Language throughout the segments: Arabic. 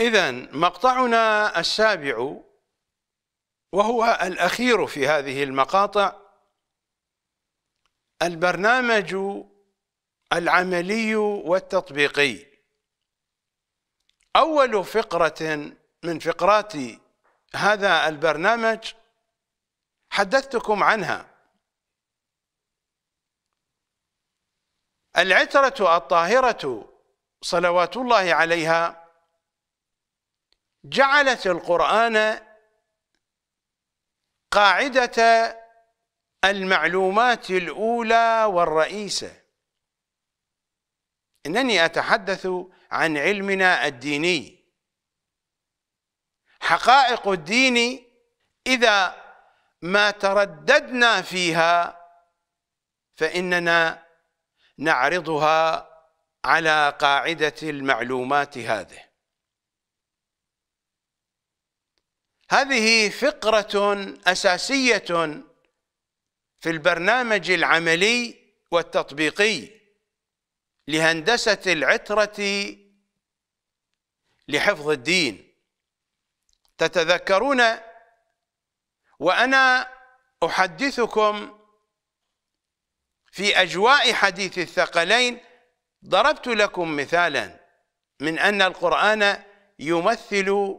إذا مقطعنا السابع وهو الأخير في هذه المقاطع البرنامج العملي والتطبيقي أول فقرة من فقرات هذا البرنامج حدثتكم عنها العترة الطاهرة صلوات الله عليها جعلت القرآن قاعدة المعلومات الأولى والرئيسة إنني أتحدث عن علمنا الديني حقائق الدين إذا ما ترددنا فيها فإننا نعرضها على قاعدة المعلومات هذه هذه فقرة أساسية في البرنامج العملي والتطبيقي لهندسة العترة لحفظ الدين تتذكرون وأنا أحدثكم في أجواء حديث الثقلين ضربت لكم مثالا من أن القرآن يمثل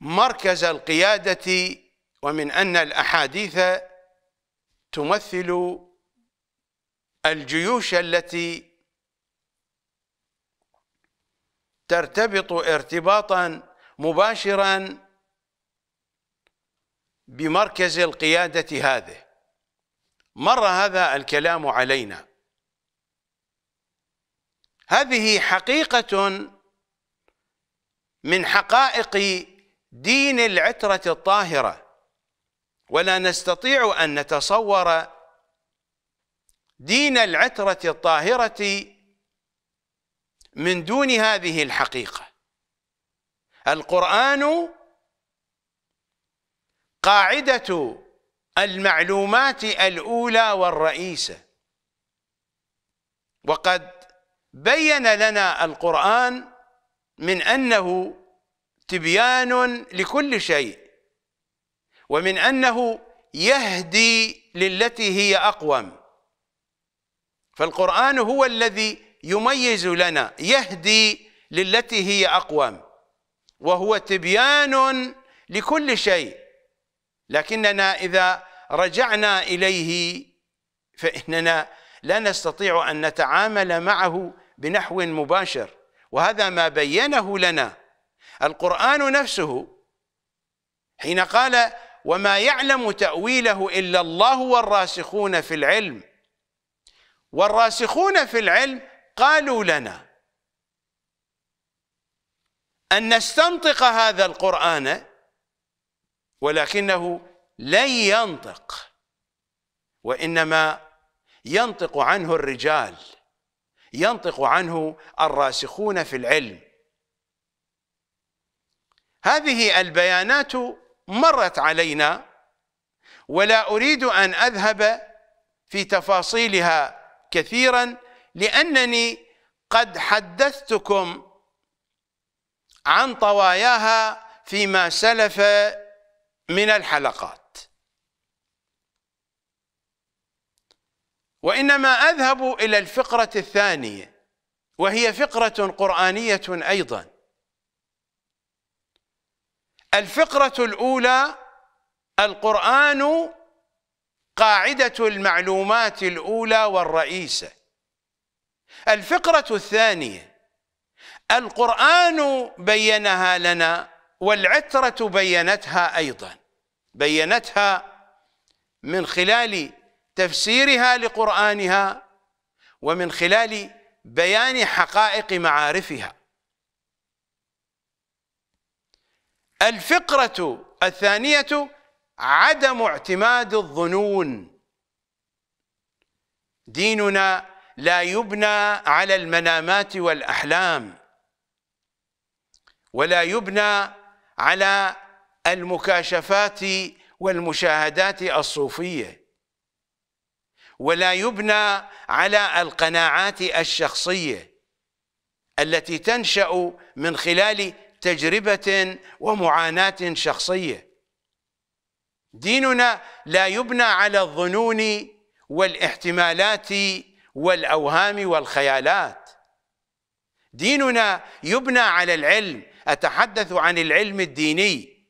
مركز القيادة ومن أن الأحاديث تمثل الجيوش التي ترتبط ارتباطا مباشرا بمركز القيادة هذه مر هذا الكلام علينا هذه حقيقة من حقائق دين العترة الطاهرة ولا نستطيع أن نتصور دين العترة الطاهرة من دون هذه الحقيقة القرآن قاعدة المعلومات الأولى والرئيسة وقد بين لنا القرآن من أنه تبيان لكل شيء ومن انه يهدي للتي هي اقوم فالقران هو الذي يميز لنا يهدي للتي هي اقوم وهو تبيان لكل شيء لكننا اذا رجعنا اليه فاننا لا نستطيع ان نتعامل معه بنحو مباشر وهذا ما بينه لنا القرآن نفسه حين قال وما يعلم تأويله إلا الله والراسخون في العلم والراسخون في العلم قالوا لنا أن نستنطق هذا القرآن ولكنه لن ينطق وإنما ينطق عنه الرجال ينطق عنه الراسخون في العلم هذه البيانات مرت علينا ولا أريد أن أذهب في تفاصيلها كثيرا لأنني قد حدثتكم عن طواياها فيما سلف من الحلقات وإنما أذهب إلى الفقرة الثانية وهي فقرة قرآنية أيضاً الفقرة الأولى القرآن قاعدة المعلومات الأولى والرئيسة الفقرة الثانية القرآن بينها لنا والعترة بينتها أيضا بينتها من خلال تفسيرها لقرآنها ومن خلال بيان حقائق معارفها الفقرة الثانية عدم اعتماد الظنون ديننا لا يبنى على المنامات والأحلام ولا يبنى على المكاشفات والمشاهدات الصوفية ولا يبنى على القناعات الشخصية التي تنشأ من خلال تجربة ومعاناة شخصية ديننا لا يبنى على الظنون والاحتمالات والأوهام والخيالات ديننا يبنى على العلم أتحدث عن العلم الديني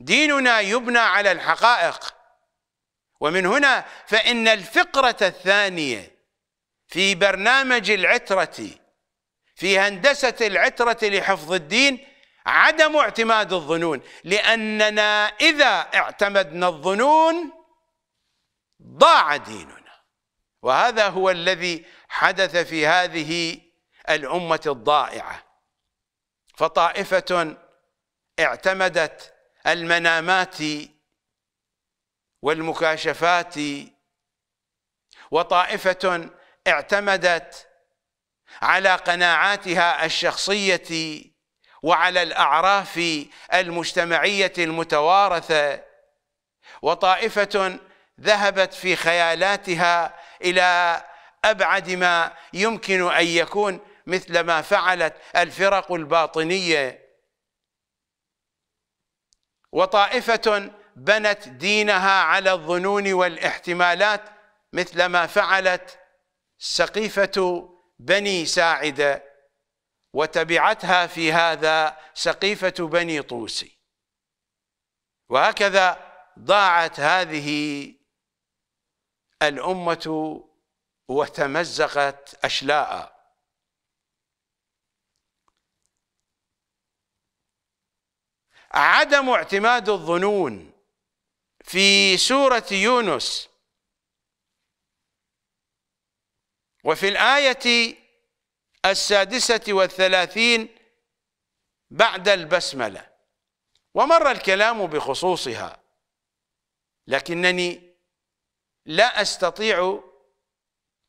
ديننا يبنى على الحقائق ومن هنا فإن الفقرة الثانية في برنامج العترة في هندسة العترة لحفظ الدين عدم اعتماد الظنون لأننا إذا اعتمدنا الظنون ضاع ديننا وهذا هو الذي حدث في هذه الأمة الضائعة فطائفة اعتمدت المنامات والمكاشفات وطائفة اعتمدت على قناعاتها الشخصيه وعلى الاعراف المجتمعيه المتوارثه وطائفه ذهبت في خيالاتها الى ابعد ما يمكن ان يكون مثل ما فعلت الفرق الباطنيه وطائفه بنت دينها على الظنون والاحتمالات مثل ما فعلت سقيفه بني ساعده وتبعتها في هذا سقيفه بني طوسي وهكذا ضاعت هذه الامه وتمزقت اشلاء عدم اعتماد الظنون في سوره يونس وفي الآية السادسة والثلاثين بعد البسملة ومر الكلام بخصوصها لكنني لا أستطيع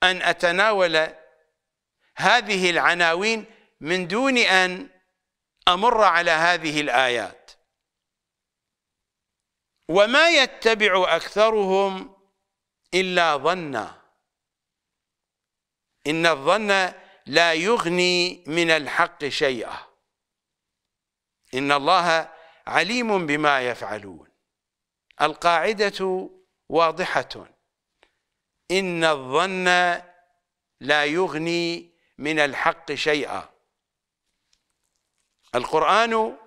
أن أتناول هذه العناوين من دون أن أمر على هذه الآيات وما يتبع أكثرهم إلا ظنًّا إن الظن لا يغني من الحق شيئا إن الله عليم بما يفعلون القاعدة واضحة إن الظن لا يغني من الحق شيئا القرآن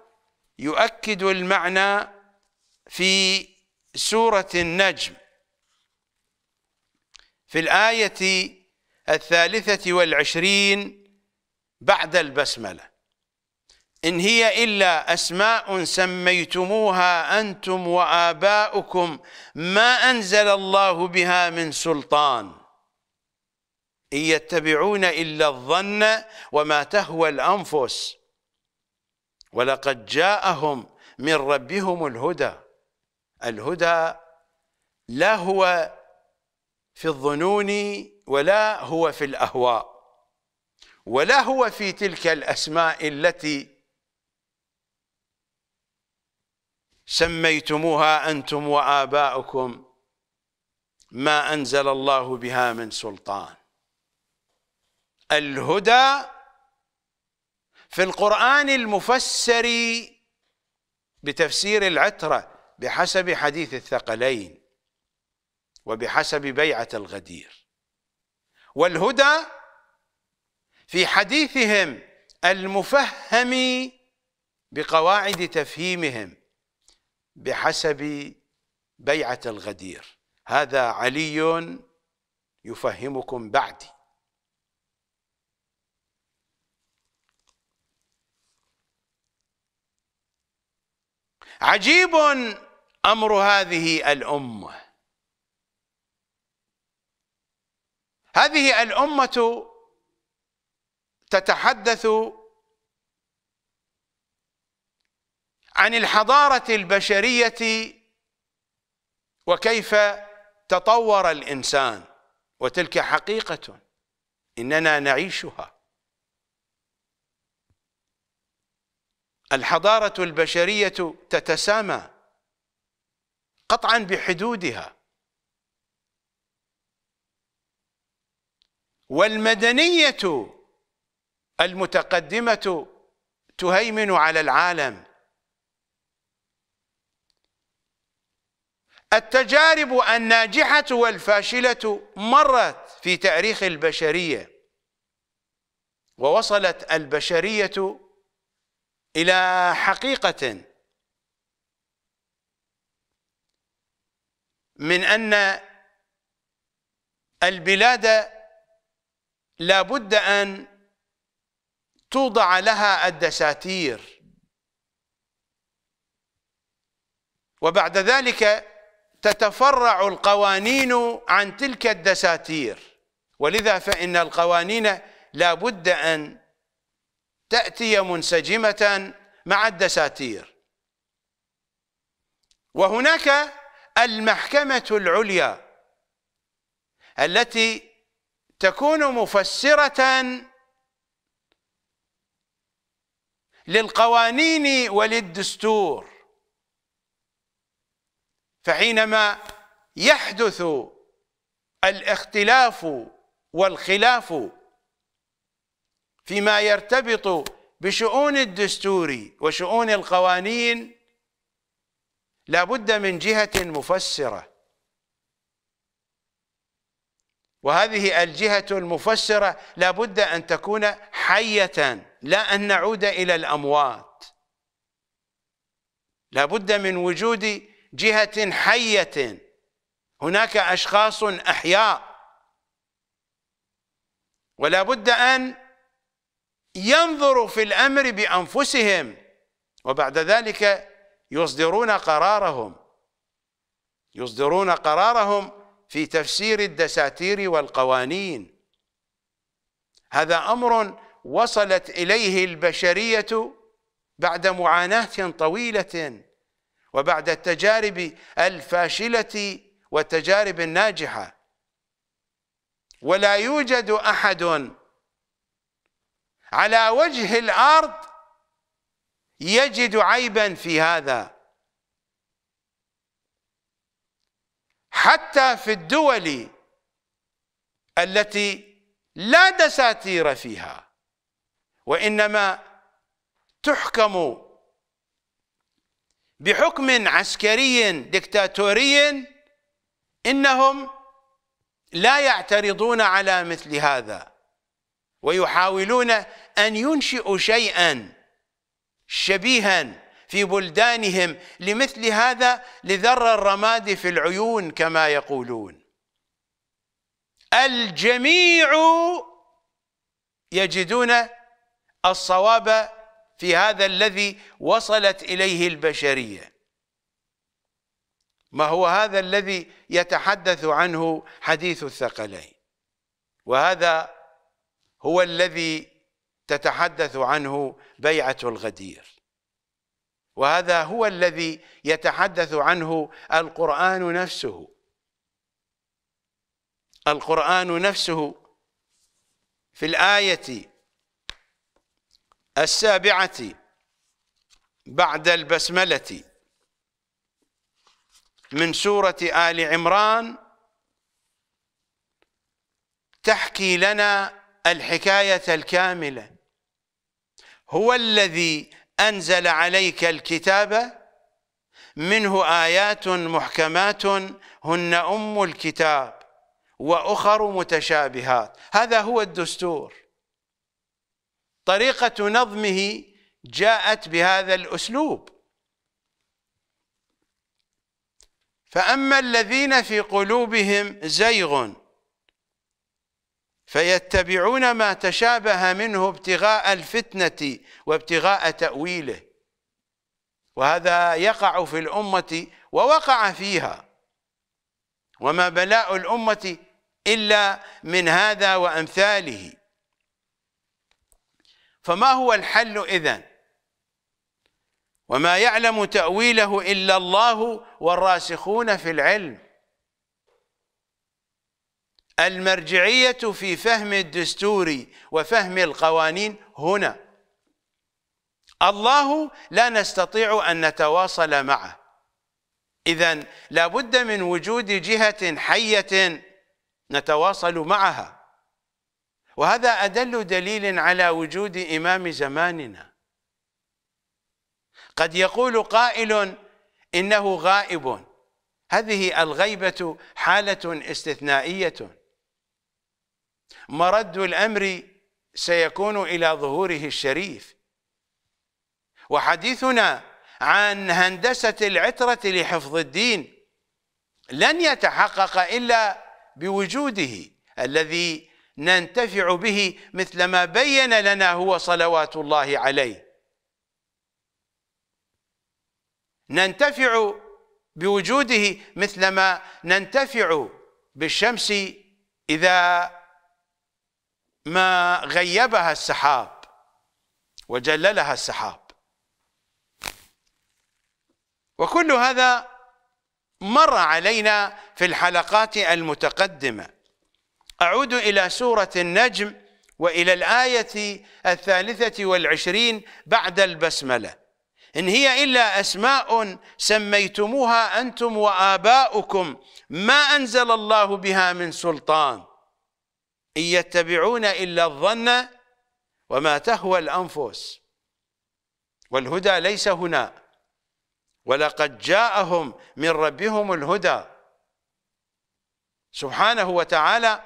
يؤكد المعنى في سورة النجم في الآية الثالثة والعشرين بعد البسملة إن هي إلا أسماء سميتموها أنتم وآباؤكم ما أنزل الله بها من سلطان إن يتبعون إلا الظن وما تهوى الأنفس ولقد جاءهم من ربهم الهدى الهدى لا هو في الظنون ولا هو في الأهواء ولا هو في تلك الأسماء التي سميتموها أنتم وآباؤكم ما أنزل الله بها من سلطان الهدى في القرآن المفسر بتفسير العترة بحسب حديث الثقلين وبحسب بيعة الغدير والهدى في حديثهم المفهم بقواعد تفهيمهم بحسب بيعة الغدير هذا علي يفهمكم بعدي عجيب أمر هذه الأمة هذه الأمة تتحدث عن الحضارة البشرية وكيف تطور الإنسان وتلك حقيقة إننا نعيشها الحضارة البشرية تتسامى قطعا بحدودها والمدنية المتقدمة تهيمن على العالم التجارب الناجحة والفاشلة مرت في تاريخ البشرية ووصلت البشرية إلى حقيقة من أن البلاد لابد أن توضع لها الدساتير وبعد ذلك تتفرع القوانين عن تلك الدساتير ولذا فإن القوانين لابد أن تأتي منسجمة مع الدساتير وهناك المحكمة العليا التي تكون مفسرة للقوانين وللدستور فحينما يحدث الاختلاف والخلاف فيما يرتبط بشؤون الدستور وشؤون القوانين لا بد من جهة مفسره وهذه الجهة المفسرة لابد أن تكون حية لا أن نعود إلى الأموات لابد من وجود جهة حية هناك أشخاص أحياء ولا بد أن ينظروا في الأمر بأنفسهم وبعد ذلك يصدرون قرارهم يصدرون قرارهم في تفسير الدساتير والقوانين هذا أمر وصلت إليه البشرية بعد معاناة طويلة وبعد التجارب الفاشلة والتجارب الناجحة ولا يوجد أحد على وجه الأرض يجد عيبا في هذا حتى في الدول التي لا دساتير فيها وإنما تحكم بحكم عسكري دكتاتوري إنهم لا يعترضون على مثل هذا ويحاولون أن ينشئوا شيئا شبيها في بلدانهم لمثل هذا لذر الرماد في العيون كما يقولون الجميع يجدون الصواب في هذا الذي وصلت اليه البشريه ما هو هذا الذي يتحدث عنه حديث الثقلين وهذا هو الذي تتحدث عنه بيعه الغدير وهذا هو الذي يتحدث عنه القرآن نفسه القرآن نفسه في الآية السابعة بعد البسملة من سورة آل عمران تحكي لنا الحكاية الكاملة هو الذي أنزل عليك الكتاب منه آيات محكمات هن أم الكتاب وأخر متشابهات هذا هو الدستور طريقة نظمه جاءت بهذا الأسلوب فأما الذين في قلوبهم زيغ فيتبعون ما تشابه منه ابتغاء الفتنة وابتغاء تأويله وهذا يقع في الأمة ووقع فيها وما بلاء الأمة إلا من هذا وأمثاله فما هو الحل إذن وما يعلم تأويله إلا الله والراسخون في العلم المرجعية في فهم الدستور وفهم القوانين هنا الله لا نستطيع أن نتواصل معه إذا لابد من وجود جهة حية نتواصل معها وهذا أدل دليل على وجود إمام زماننا قد يقول قائل إنه غائب هذه الغيبة حالة استثنائية مرد الأمر سيكون إلى ظهوره الشريف وحديثنا عن هندسة العترة لحفظ الدين لن يتحقق إلا بوجوده الذي ننتفع به مثل ما بين لنا هو صلوات الله عليه ننتفع بوجوده مثلما ننتفع بالشمس إذا ما غيبها السحاب وجللها السحاب وكل هذا مر علينا في الحلقات المتقدمة أعود إلى سورة النجم وإلى الآية الثالثة والعشرين بعد البسملة إن هي إلا أسماء سميتموها أنتم وآباؤكم ما أنزل الله بها من سلطان إن يتبعون إلا الظن وما تهوى الأنفس والهدى ليس هنا ولقد جاءهم من ربهم الهدى سبحانه وتعالى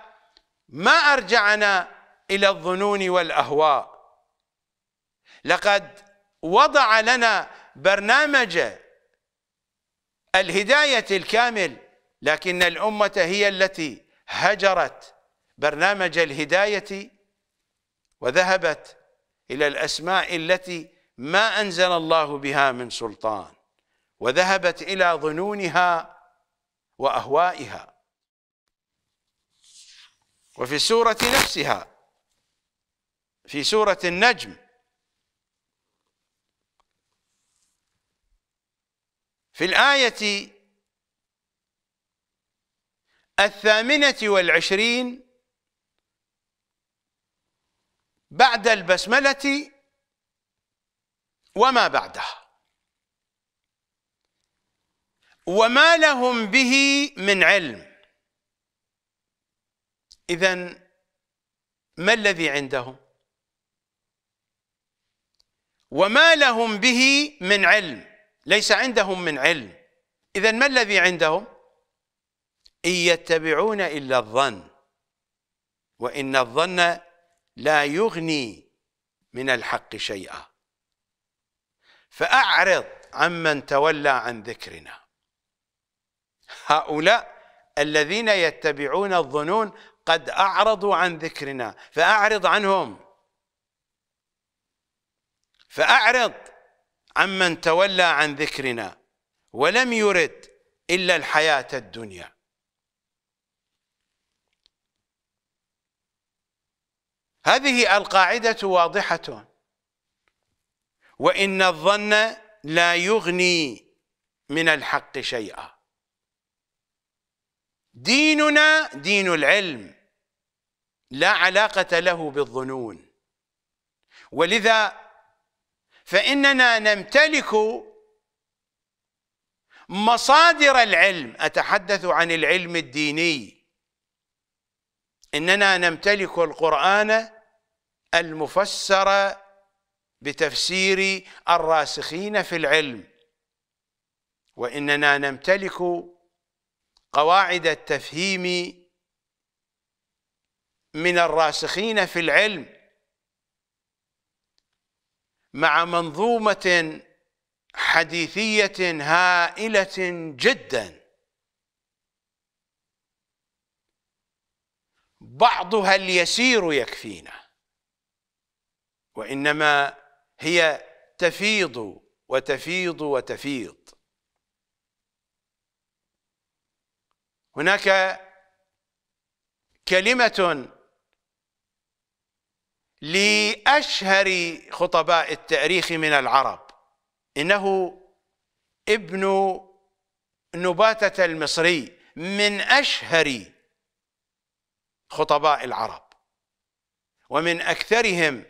ما أرجعنا إلى الظنون والأهواء لقد وضع لنا برنامج الهداية الكامل لكن الأمة هي التي هجرت برنامج الهداية وذهبت إلى الأسماء التي ما أنزل الله بها من سلطان وذهبت إلى ظنونها وأهوائها وفي السورة نفسها في سورة النجم في الآية الثامنة والعشرين بعد البسملة وما بعدها وما لهم به من علم إذا ما الذي عندهم وما لهم به من علم ليس عندهم من علم إذا ما الذي عندهم إن يتبعون إلا الظن وإن الظن لا يغني من الحق شيئا فأعرض عمن تولى عن ذكرنا هؤلاء الذين يتبعون الظنون قد أعرضوا عن ذكرنا فأعرض عنهم فأعرض عمن تولى عن ذكرنا ولم يرد إلا الحياة الدنيا هذه القاعدة واضحة وإن الظن لا يغني من الحق شيئا ديننا دين العلم لا علاقة له بالظنون ولذا فإننا نمتلك مصادر العلم أتحدث عن العلم الديني إننا نمتلك القرآن المفسرة بتفسير الراسخين في العلم وإننا نمتلك قواعد التفهيم من الراسخين في العلم مع منظومة حديثية هائلة جدا بعضها اليسير يكفينا وإنما هي تفيض وتفيض وتفيض هناك كلمة لأشهر خطباء التاريخ من العرب إنه ابن نباتة المصري من أشهر خطباء العرب ومن أكثرهم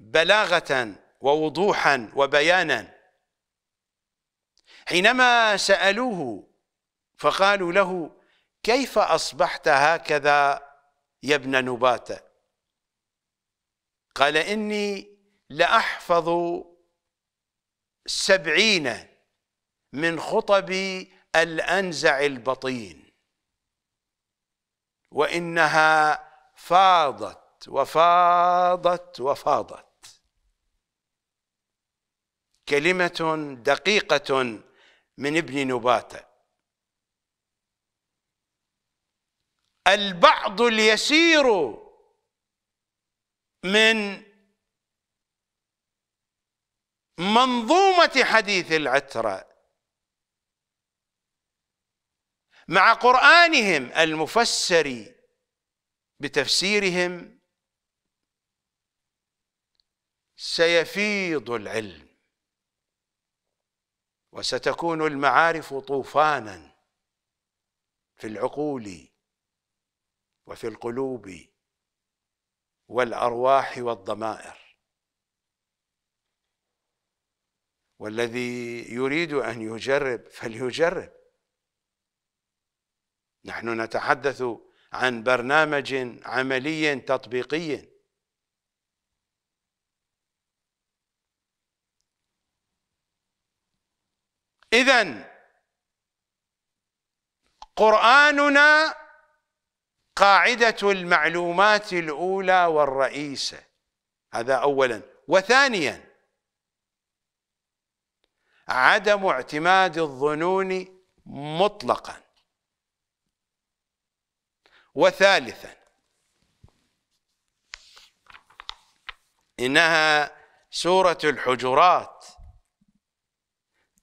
بلاغة ووضوحا وبيانا حينما سألوه فقالوا له كيف أصبحت هكذا يا ابن نباتة قال إني لأحفظ سبعين من خطب الأنزع البطين وإنها فاضت وفاضت وفاضت كلمة دقيقة من ابن نباتة البعض اليسير من منظومة حديث العترة مع قرآنهم المفسر بتفسيرهم سيفيض العلم وستكون المعارف طوفانا في العقول وفي القلوب والارواح والضمائر والذي يريد ان يجرب فليجرب نحن نتحدث عن برنامج عملي تطبيقي إذا قرآننا قاعدة المعلومات الأولى والرئيسة هذا أولا وثانيا عدم اعتماد الظنون مطلقا وثالثا إنها سورة الحجرات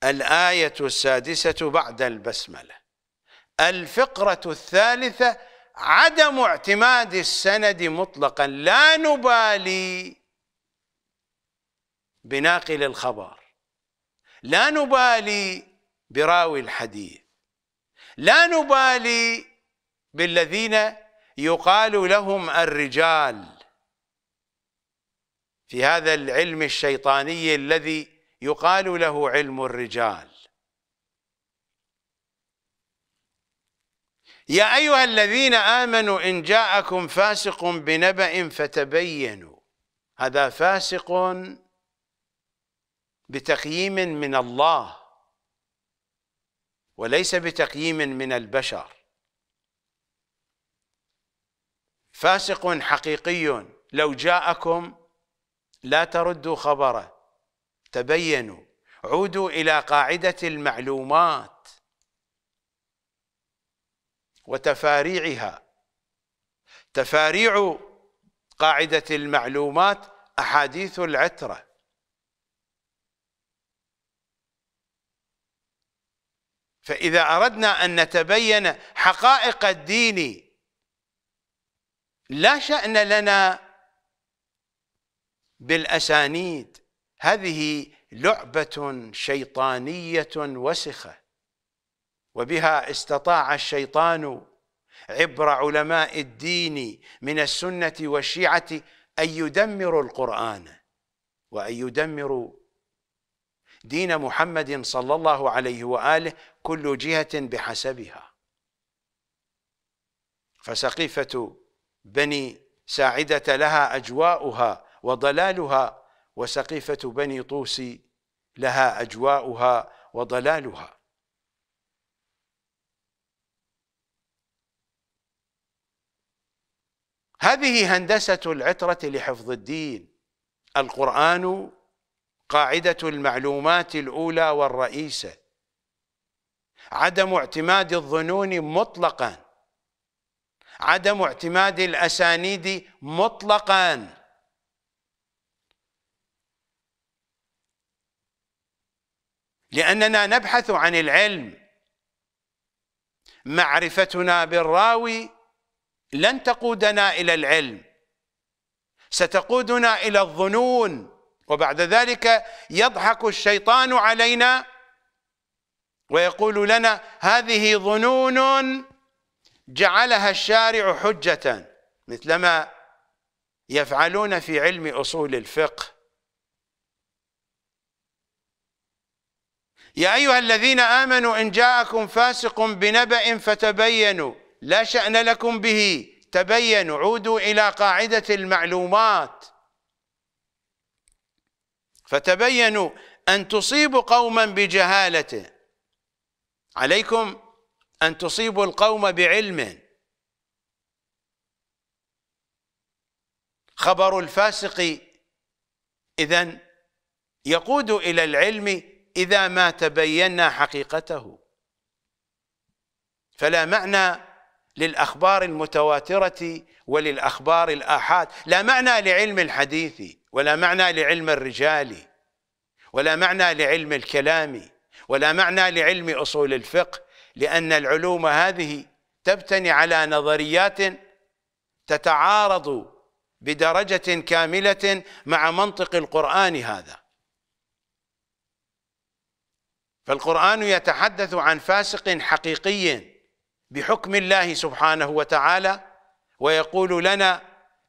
الآية السادسة بعد البسملة الفقرة الثالثة عدم اعتماد السند مطلقا لا نبالي بناقل الخبر لا نبالي براوي الحديث لا نبالي بالذين يقال لهم الرجال في هذا العلم الشيطاني الذي يقال له علم الرجال يا أيها الذين آمنوا إن جاءكم فاسق بنبأ فتبينوا هذا فاسق بتقييم من الله وليس بتقييم من البشر فاسق حقيقي لو جاءكم لا تردوا خبره تبينوا عودوا إلى قاعدة المعلومات وتفاريعها تفاريع قاعدة المعلومات أحاديث العترة فإذا أردنا أن نتبين حقائق الدين لا شأن لنا بالأسانيد هذه لعبة شيطانية وسخة وبها استطاع الشيطان عبر علماء الدين من السنة والشيعة أن يدمروا القرآن وأن يدمروا دين محمد صلى الله عليه وآله كل جهة بحسبها فسقيفة بني ساعدة لها أجواؤها وضلالها وسقيفة بني طوس لها أجواؤها وضلالها هذه هندسة العترة لحفظ الدين القرآن قاعدة المعلومات الأولى والرئيسة عدم اعتماد الظنون مطلقا عدم اعتماد الأسانيد مطلقا لأننا نبحث عن العلم معرفتنا بالراوي لن تقودنا إلى العلم ستقودنا إلى الظنون وبعد ذلك يضحك الشيطان علينا ويقول لنا هذه ظنون جعلها الشارع حجة مثلما يفعلون في علم أصول الفقه يا أيها الذين آمنوا إن جاءكم فاسق بنبأ فتبينوا لا شأن لكم به تبينوا عودوا إلى قاعدة المعلومات فتبينوا أن تصيبوا قوما بجهالة عليكم أن تصيبوا القوم بعلم خبر الفاسق إذن يقود إلى العلم إذا ما تبينا حقيقته فلا معنى للأخبار المتواترة وللأخبار الآحاد لا معنى لعلم الحديث ولا معنى لعلم الرجال ولا معنى لعلم الكلام ولا معنى لعلم أصول الفقه لأن العلوم هذه تبتني على نظريات تتعارض بدرجة كاملة مع منطق القرآن هذا فالقرآن يتحدث عن فاسق حقيقي بحكم الله سبحانه وتعالى ويقول لنا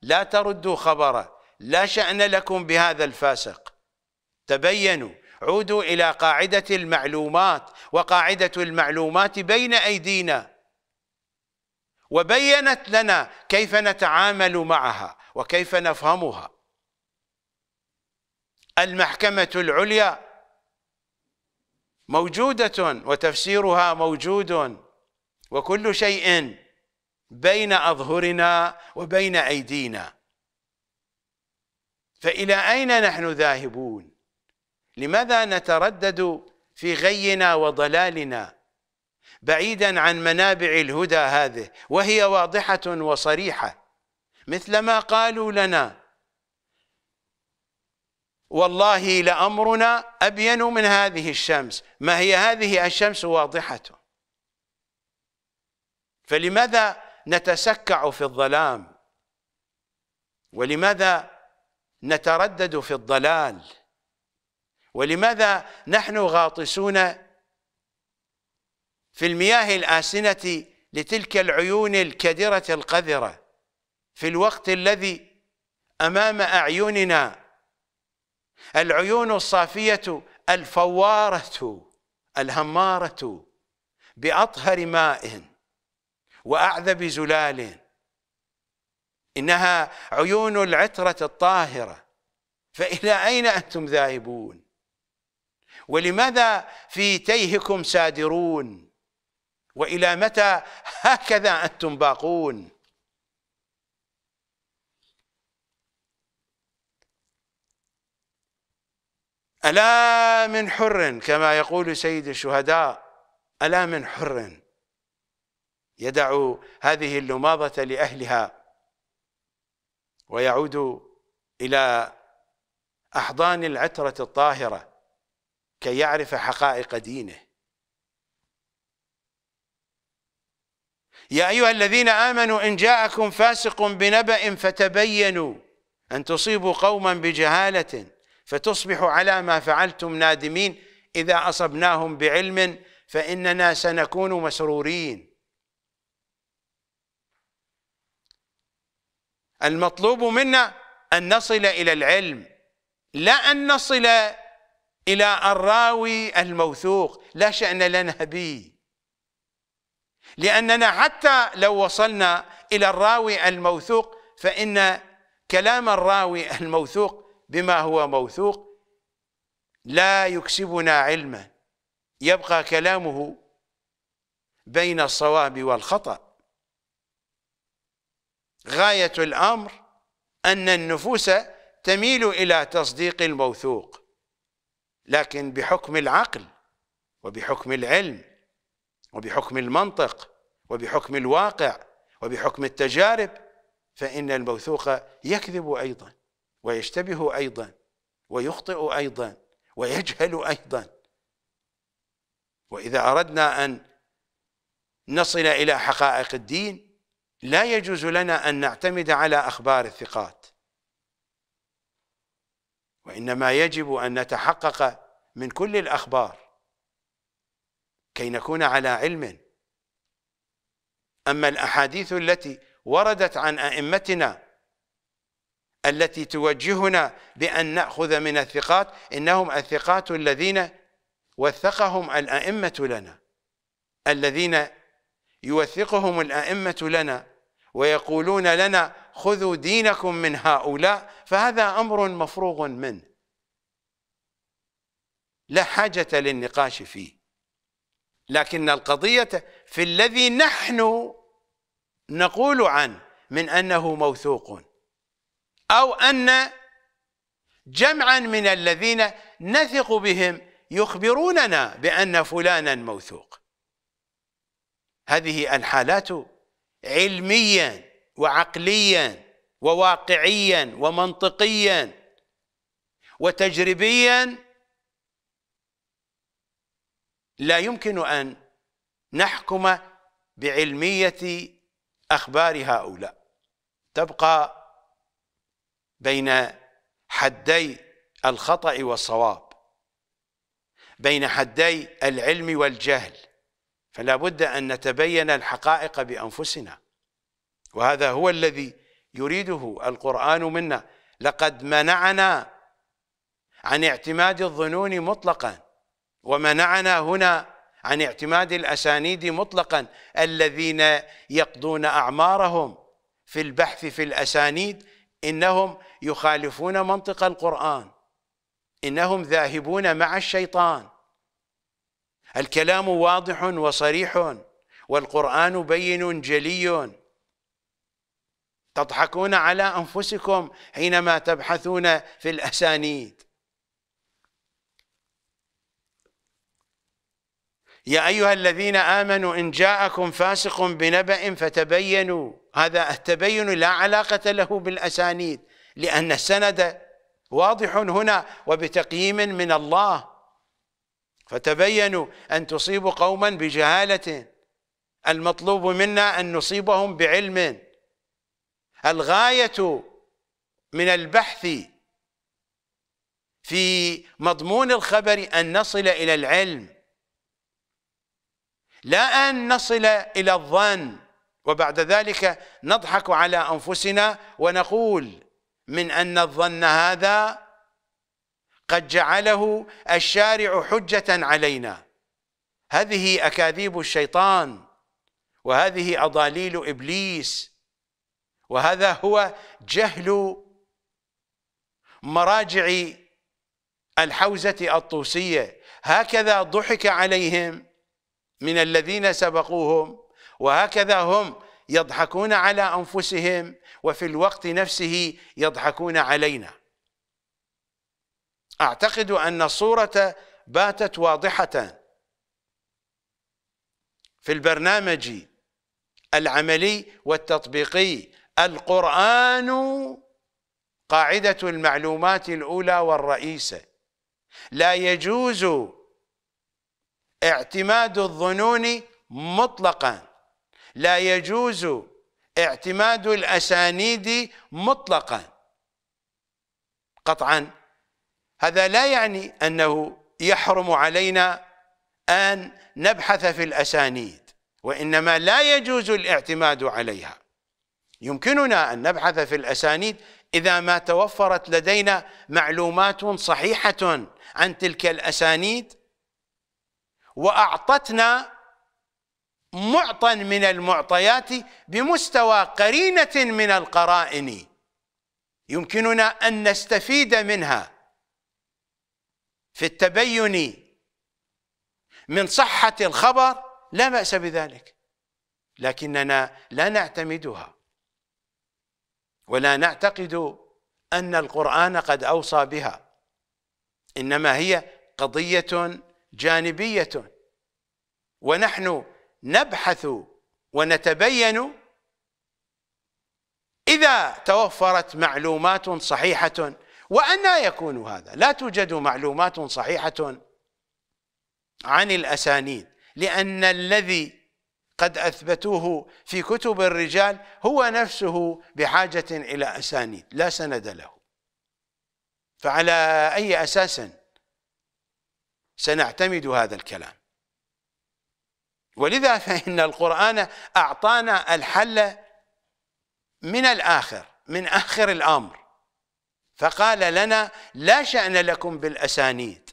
لا تردوا خبره لا شأن لكم بهذا الفاسق تبينوا عودوا إلى قاعدة المعلومات وقاعدة المعلومات بين أيدينا وبينت لنا كيف نتعامل معها وكيف نفهمها المحكمة العليا موجودة وتفسيرها موجود وكل شيء بين أظهرنا وبين أيدينا فإلى أين نحن ذاهبون لماذا نتردد في غينا وضلالنا بعيدا عن منابع الهدى هذه وهي واضحة وصريحة مثل ما قالوا لنا والله لأمرنا أبين من هذه الشمس ما هي هذه الشمس واضحة فلماذا نتسكع في الظلام ولماذا نتردد في الضلال ولماذا نحن غاطسون في المياه الآسنة لتلك العيون الكدرة القذرة في الوقت الذي أمام أعيننا العيون الصافية الفوارة الهمارة بأطهر ماء وأعذب زلال إنها عيون العترة الطاهرة فإلى أين أنتم ذاهبون ولماذا في تيهكم سادرون وإلى متى هكذا أنتم باقون ألا من حر كما يقول سيد الشهداء ألا من حر يدع هذه اللماضة لأهلها ويعود إلى أحضان العترة الطاهرة كي يعرف حقائق دينه يا أيها الذين آمنوا إن جاءكم فاسق بنبأ فتبينوا أن تصيبوا قوما بجهالة فتصبح على ما فعلتم نادمين إذا أصبناهم بعلم فإننا سنكون مسرورين المطلوب منا أن نصل إلى العلم لا أن نصل إلى الراوي الموثوق لا شأن لنا به لأننا حتى لو وصلنا إلى الراوي الموثوق فإن كلام الراوي الموثوق بما هو موثوق لا يكسبنا علما يبقى كلامه بين الصواب والخطأ غاية الأمر أن النفوس تميل إلى تصديق الموثوق لكن بحكم العقل وبحكم العلم وبحكم المنطق وبحكم الواقع وبحكم التجارب فإن الموثوق يكذب أيضا ويشتبه ايضا ويخطئ ايضا ويجهل ايضا واذا اردنا ان نصل الى حقائق الدين لا يجوز لنا ان نعتمد على اخبار الثقات وانما يجب ان نتحقق من كل الاخبار كي نكون على علم اما الاحاديث التي وردت عن ائمتنا التي توجهنا بأن نأخذ من الثقات إنهم الثقات الذين وثقهم الأئمة لنا الذين يوثقهم الأئمة لنا ويقولون لنا خذوا دينكم من هؤلاء فهذا أمر مفروغ منه لا حاجة للنقاش فيه لكن القضية في الذي نحن نقول عنه من أنه موثوق أو أن جمعا من الذين نثق بهم يخبروننا بأن فلانا موثوق هذه الحالات علميا وعقليا وواقعيا ومنطقيا وتجريبيا لا يمكن أن نحكم بعلمية أخبار هؤلاء تبقى بين حدي الخطأ والصواب بين حدي العلم والجهل فلا بد أن نتبين الحقائق بأنفسنا وهذا هو الذي يريده القرآن منا لقد منعنا عن اعتماد الظنون مطلقا ومنعنا هنا عن اعتماد الأسانيد مطلقا الذين يقضون أعمارهم في البحث في الأسانيد إنهم يخالفون منطق القرآن إنهم ذاهبون مع الشيطان الكلام واضح وصريح والقرآن بين جلي تضحكون على أنفسكم حينما تبحثون في الأسانيد يا أيها الذين آمنوا إن جاءكم فاسق بنبأ فتبينوا هذا التبين لا علاقة له بالأسانيد لأن السند واضح هنا وبتقييم من الله فتبينوا أن تصيبوا قوما بجهالة المطلوب منا أن نصيبهم بعلم الغاية من البحث في مضمون الخبر أن نصل إلى العلم لا أن نصل إلى الظن وبعد ذلك نضحك على أنفسنا ونقول من أن الظن هذا قد جعله الشارع حجة علينا هذه أكاذيب الشيطان وهذه أضاليل إبليس وهذا هو جهل مراجع الحوزة الطوسية هكذا ضحك عليهم من الذين سبقوهم وهكذا هم يضحكون على انفسهم وفي الوقت نفسه يضحكون علينا اعتقد ان الصوره باتت واضحه في البرنامج العملي والتطبيقي القران قاعده المعلومات الاولى والرئيسه لا يجوز اعتماد الظنون مطلقا لا يجوز اعتماد الأسانيد مطلقا قطعا هذا لا يعني أنه يحرم علينا أن نبحث في الأسانيد وإنما لا يجوز الاعتماد عليها يمكننا أن نبحث في الأسانيد إذا ما توفرت لدينا معلومات صحيحة عن تلك الأسانيد وأعطتنا معطى من المعطيات بمستوى قرينة من القرائن يمكننا أن نستفيد منها في التبين من صحة الخبر لا بأس بذلك لكننا لا نعتمدها ولا نعتقد أن القرآن قد أوصى بها إنما هي قضية جانبية ونحن نبحث ونتبين إذا توفرت معلومات صحيحة وأنا يكون هذا لا توجد معلومات صحيحة عن الأسانيد لأن الذي قد أثبتوه في كتب الرجال هو نفسه بحاجة إلى أسانيد لا سند له فعلى أي أساس سنعتمد هذا الكلام ولذا فإن القرآن أعطانا الحل من الآخر من آخر الأمر فقال لنا لا شأن لكم بالأسانيد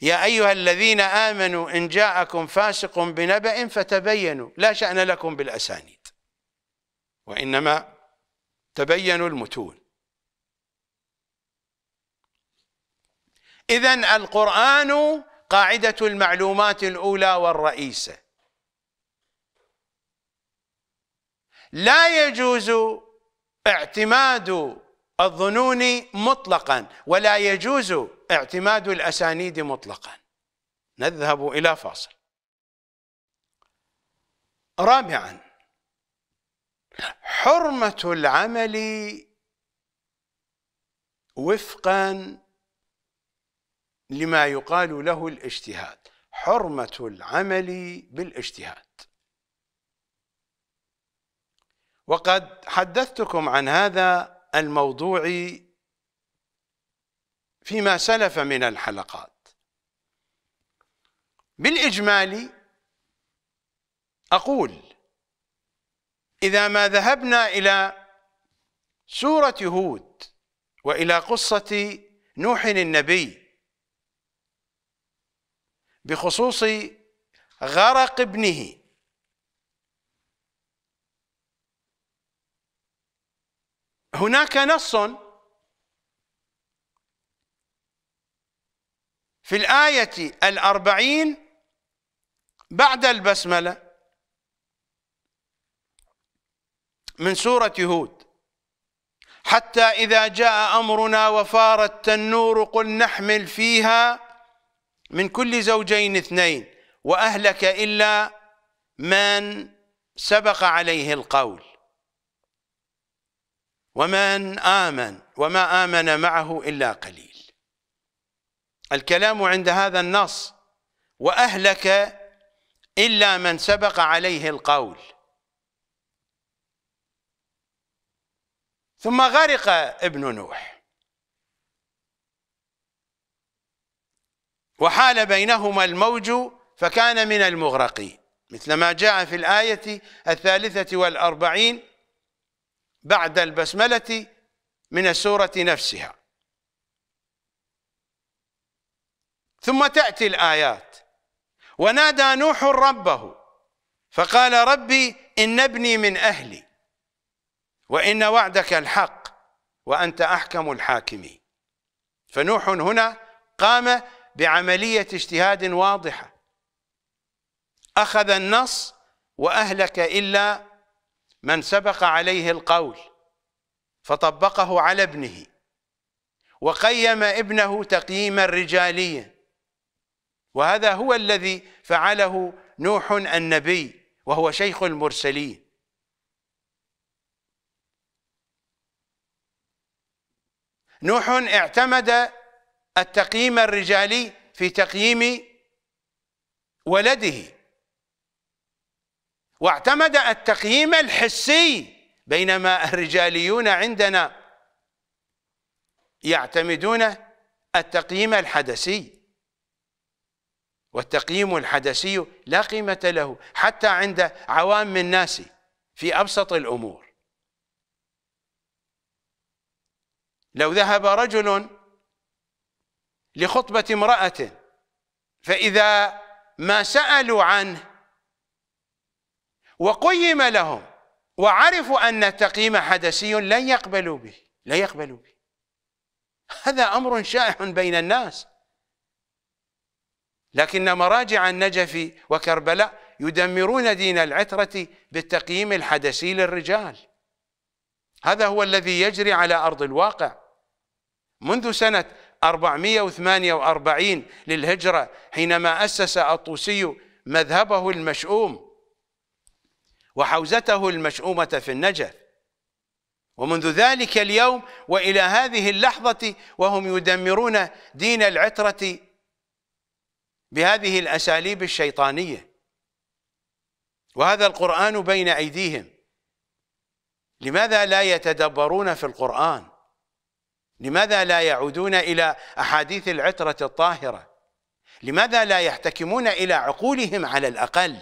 يا أيها الذين آمنوا إن جاءكم فاسق بنبأ فتبينوا لا شأن لكم بالأسانيد وإنما تبينوا المتون إذا القرآن قاعدة المعلومات الأولى والرئيسة لا يجوز اعتماد الظنون مطلقا ولا يجوز اعتماد الأسانيد مطلقا نذهب إلى فاصل رابعا حرمة العمل وفقا لما يقال له الاجتهاد حرمة العمل بالاجتهاد وقد حدثتكم عن هذا الموضوع فيما سلف من الحلقات بالإجمال أقول إذا ما ذهبنا إلى سورة هود وإلى قصة نوح النبي بخصوص غرق ابنه هناك نص في الآية الأربعين بعد البسملة من سورة هود حتى إذا جاء أمرنا وفار التنور قل نحمل فيها من كل زوجين اثنين وأهلك إلا من سبق عليه القول ومن آمن وما آمن معه إلا قليل الكلام عند هذا النص وأهلك إلا من سبق عليه القول ثم غرق ابن نوح وحال بينهما الموج فكان من المغرقين مثل ما جاء في الآية الثالثة والأربعين بعد البسملة من السورة نفسها ثم تأتي الآيات ونادى نوح ربه فقال ربي إن ابني من أهلي وإن وعدك الحق وأنت أحكم الحاكمين فنوح هنا قام بعملية اجتهاد واضحة أخذ النص وأهلك إلا من سبق عليه القول فطبقه على ابنه وقيم ابنه تقييما رجاليا وهذا هو الذي فعله نوح النبي وهو شيخ المرسلين نوح اعتمد التقييم الرجالي في تقييم ولده واعتمد التقييم الحسي بينما الرجاليون عندنا يعتمدون التقييم الحدسي والتقييم الحدسي لا قيمة له حتى عند عوام الناس في أبسط الأمور لو ذهب رجل لخطبة امرأة فإذا ما سألوا عنه وقيم لهم وعرفوا أن التقييم حدسي لن يقبلوا به لا يقبلوا به هذا أمر شائع بين الناس لكن مراجع النجف وكربلاء يدمرون دين العترة بالتقييم الحدسي للرجال هذا هو الذي يجري على أرض الواقع منذ سنة 448 للهجرة حينما أسس الطوسي مذهبه المشؤوم وحوزته المشؤومة في النجف ومنذ ذلك اليوم وإلى هذه اللحظة وهم يدمرون دين العترة بهذه الأساليب الشيطانية وهذا القرآن بين أيديهم لماذا لا يتدبرون في القرآن لماذا لا يعودون إلى أحاديث العترة الطاهرة لماذا لا يحتكمون إلى عقولهم على الأقل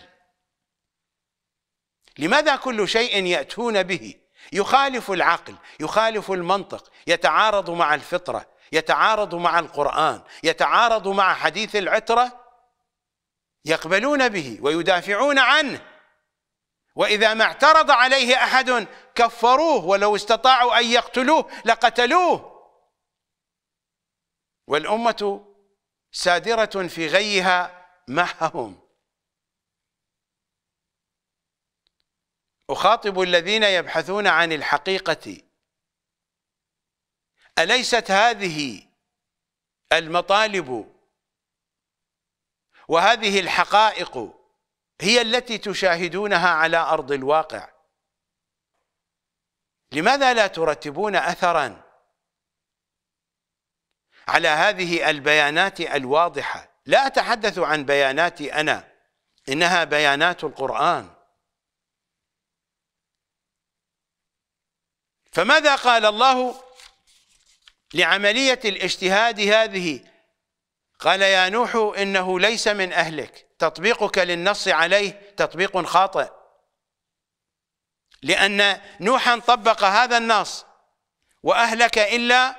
لماذا كل شيء يأتون به يخالف العقل يخالف المنطق يتعارض مع الفطرة يتعارض مع القرآن يتعارض مع حديث العترة يقبلون به ويدافعون عنه وإذا ما اعترض عليه أحد كفروه ولو استطاعوا أن يقتلوه لقتلوه والأمة سادرة في غيها معهم أخاطب الذين يبحثون عن الحقيقة أليست هذه المطالب وهذه الحقائق هي التي تشاهدونها على أرض الواقع لماذا لا ترتبون أثراً على هذه البيانات الواضحة لا أتحدث عن بياناتي أنا إنها بيانات القرآن فماذا قال الله لعملية الاجتهاد هذه قال يا نوح إنه ليس من أهلك تطبيقك للنص عليه تطبيق خاطئ لأن نوحا طبق هذا النص وأهلك إلا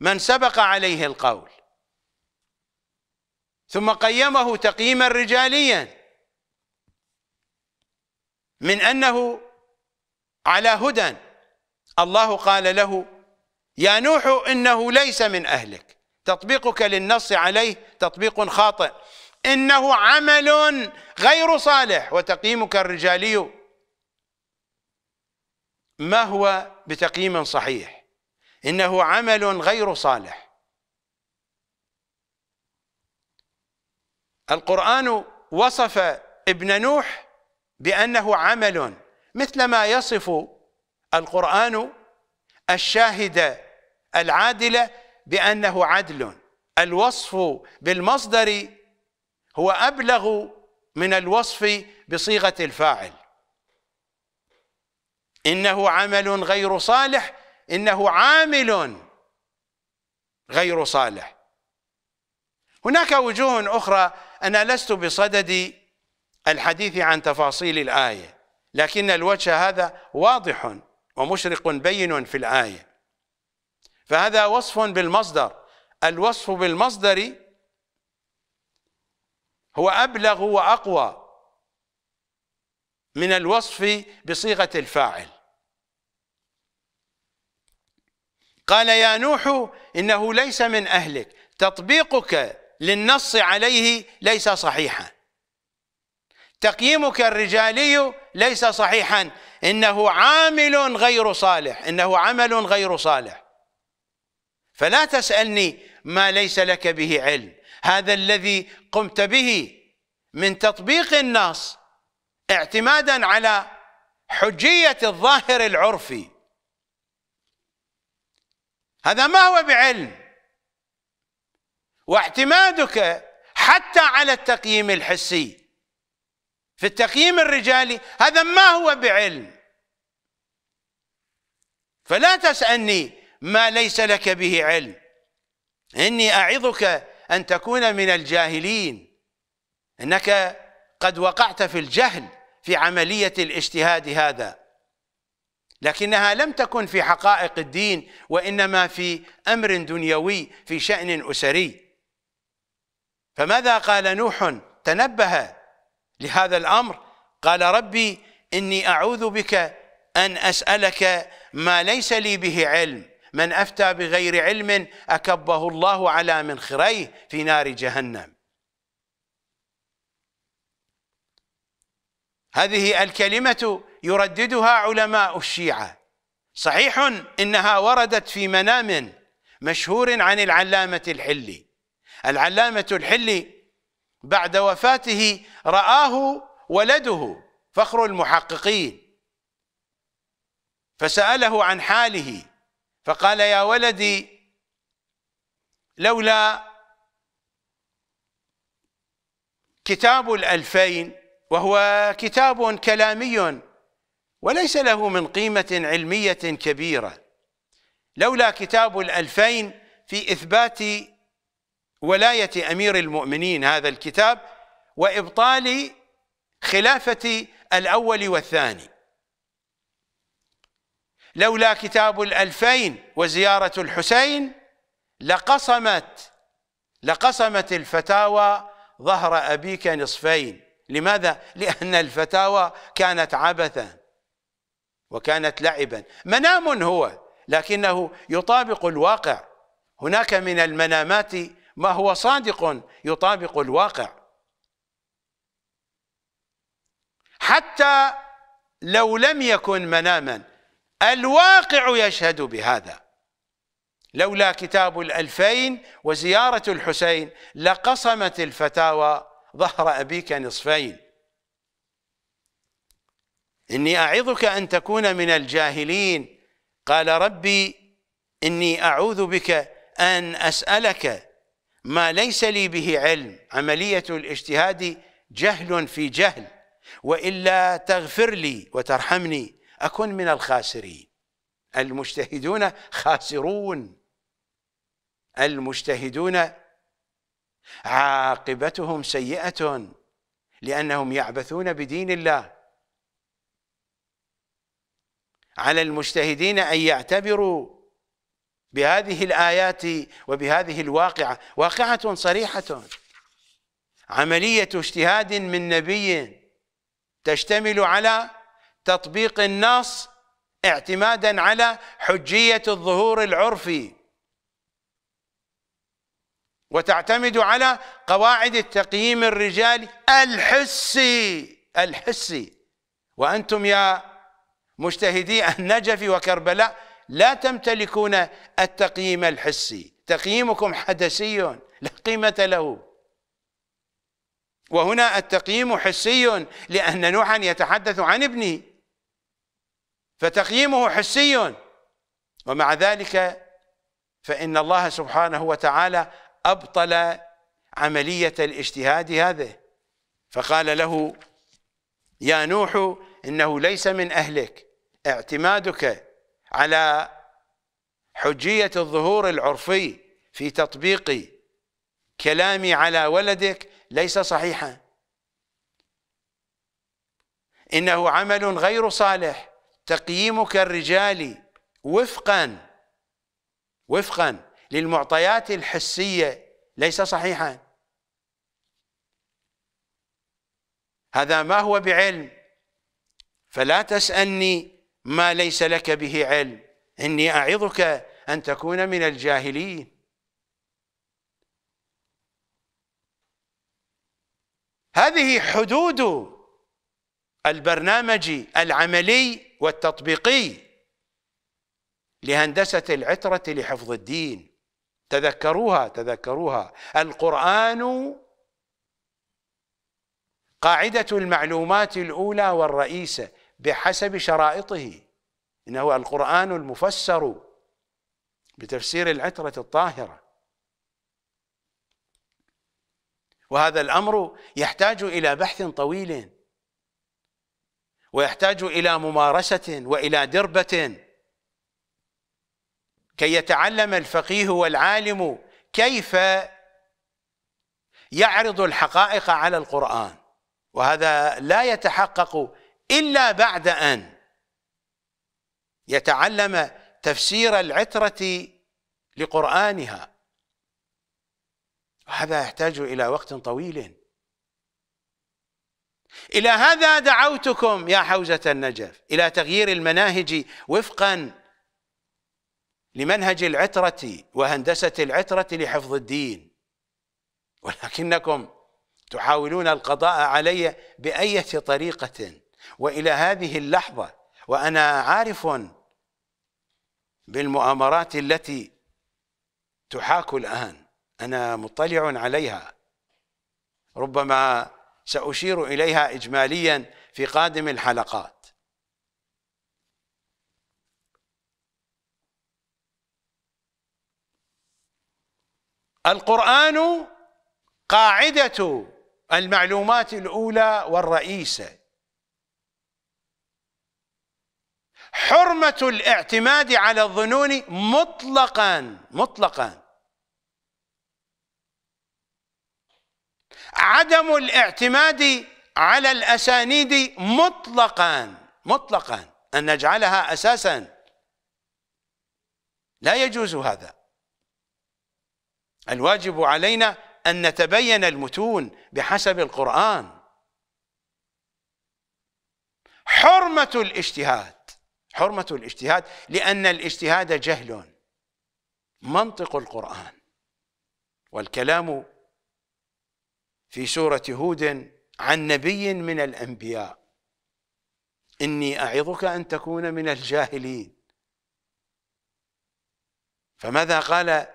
من سبق عليه القول ثم قيمه تقييما رجاليا من أنه على هدى الله قال له يا نوح إنه ليس من أهلك تطبيقك للنص عليه تطبيق خاطئ إنه عمل غير صالح وتقييمك الرجالي ما هو بتقييم صحيح إنه عمل غير صالح القرآن وصف ابن نوح بأنه عمل مثل ما يصف القرآن الشاهد العادل بأنه عدل الوصف بالمصدر هو أبلغ من الوصف بصيغة الفاعل إنه عمل غير صالح انه عامل غير صالح هناك وجوه اخرى انا لست بصدد الحديث عن تفاصيل الايه لكن الوجه هذا واضح ومشرق بين في الايه فهذا وصف بالمصدر الوصف بالمصدر هو ابلغ واقوى من الوصف بصيغه الفاعل قال يا نوح إنه ليس من أهلك تطبيقك للنص عليه ليس صحيحا تقييمك الرجالي ليس صحيحا إنه عامل غير صالح إنه عمل غير صالح فلا تسألني ما ليس لك به علم هذا الذي قمت به من تطبيق النص اعتمادا على حجية الظاهر العرفي هذا ما هو بعلم واعتمادك حتى على التقييم الحسي في التقييم الرجالي هذا ما هو بعلم فلا تسألني ما ليس لك به علم إني أعظك أن تكون من الجاهلين إنك قد وقعت في الجهل في عملية الاجتهاد هذا لكنها لم تكن في حقائق الدين وانما في امر دنيوي في شان اسري فماذا قال نوح تنبه لهذا الامر قال ربي اني اعوذ بك ان اسالك ما ليس لي به علم من افتى بغير علم اكبه الله على منخريه في نار جهنم هذه الكلمه يرددها علماء الشيعة صحيح إنها وردت في منام مشهور عن العلامة الحلي العلامة الحلي بعد وفاته رآه ولده فخر المحققين فسأله عن حاله فقال يا ولدي لولا كتاب الألفين وهو كتاب كلامي وليس له من قيمة علمية كبيرة لولا كتاب الألفين في إثبات ولاية أمير المؤمنين هذا الكتاب وإبطال خلافة الأول والثاني لولا كتاب الألفين وزيارة الحسين لقصمت لقسمت الفتاوى ظهر أبيك نصفين لماذا؟ لأن الفتاوى كانت عبثا وكانت لعبا منام هو لكنه يطابق الواقع هناك من المنامات ما هو صادق يطابق الواقع حتى لو لم يكن مناما الواقع يشهد بهذا لولا كتاب الألفين وزيارة الحسين لقصمت الفتاوى ظهر أبيك نصفين إني أعظك أن تكون من الجاهلين قال ربي إني أعوذ بك أن أسألك ما ليس لي به علم عملية الاجتهاد جهل في جهل وإلا تغفر لي وترحمني أكن من الخاسرين المجتهدون خاسرون المجتهدون عاقبتهم سيئة لأنهم يعبثون بدين الله على المجتهدين أن يعتبروا بهذه الآيات وبهذه الواقعة واقعة صريحة عملية اجتهاد من نبي تشتمل على تطبيق النص اعتمادا على حجية الظهور العرفي وتعتمد على قواعد التقييم الرجالي الحسي الحسي وأنتم يا مجتهدي النجف وكربلاء لا تمتلكون التقييم الحسي تقييمكم حدسي لا قيمة له وهنا التقييم حسي لأن نوحا يتحدث عن ابنه فتقييمه حسي ومع ذلك فإن الله سبحانه وتعالى أبطل عملية الاجتهاد هذه فقال له يا نوح إنه ليس من أهلك اعتمادك على حجية الظهور العرفي في تطبيق كلامي على ولدك ليس صحيحا إنه عمل غير صالح تقييمك الرجالي وفقا وفقا للمعطيات الحسية ليس صحيحا هذا ما هو بعلم فلا تسألني ما ليس لك به علم إني أعظك أن تكون من الجاهلين هذه حدود البرنامج العملي والتطبيقي لهندسة العترة لحفظ الدين تذكروها تذكروها القرآن قاعدة المعلومات الأولى والرئيسة بحسب شرائطه إنه القرآن المفسر بتفسير العترة الطاهرة وهذا الأمر يحتاج إلى بحث طويل ويحتاج إلى ممارسة وإلى دربة كي يتعلم الفقيه والعالم كيف يعرض الحقائق على القرآن وهذا لا يتحقق إلا بعد أن يتعلم تفسير العترة لقرآنها هذا يحتاج إلى وقت طويل إلى هذا دعوتكم يا حوزة النجف إلى تغيير المناهج وفقا لمنهج العترة وهندسة العترة لحفظ الدين ولكنكم تحاولون القضاء علي بأية طريقة والى هذه اللحظه وانا عارف بالمؤامرات التي تحاك الان انا مطلع عليها ربما ساشير اليها اجماليا في قادم الحلقات القران قاعده المعلومات الاولى والرئيسه حرمة الاعتماد على الظنون مطلقا مطلقا عدم الاعتماد على الأسانيد مطلقا مطلقا أن نجعلها أساسا لا يجوز هذا الواجب علينا أن نتبين المتون بحسب القرآن حرمة الاجتهاد حرمة الاجتهاد لأن الاجتهاد جهل منطق القرآن والكلام في سورة هود عن نبي من الأنبياء إني أعظك أن تكون من الجاهلين فماذا قال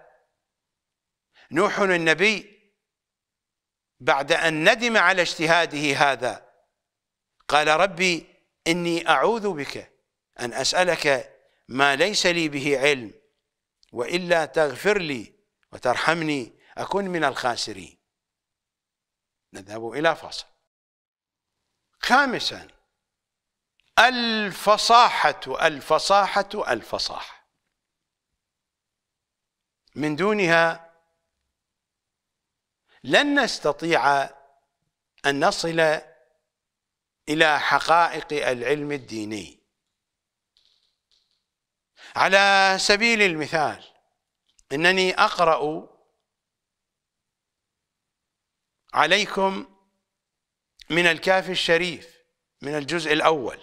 نوح النبي بعد أن ندم على اجتهاده هذا قال ربي إني أعوذ بك أن أسألك ما ليس لي به علم وإلا تغفر لي وترحمني أكون من الخاسرين نذهب إلى فصل خامسا الفصاحة الفصاحة الفصاحة من دونها لن نستطيع أن نصل إلى حقائق العلم الديني على سبيل المثال انني اقرا عليكم من الكافي الشريف من الجزء الاول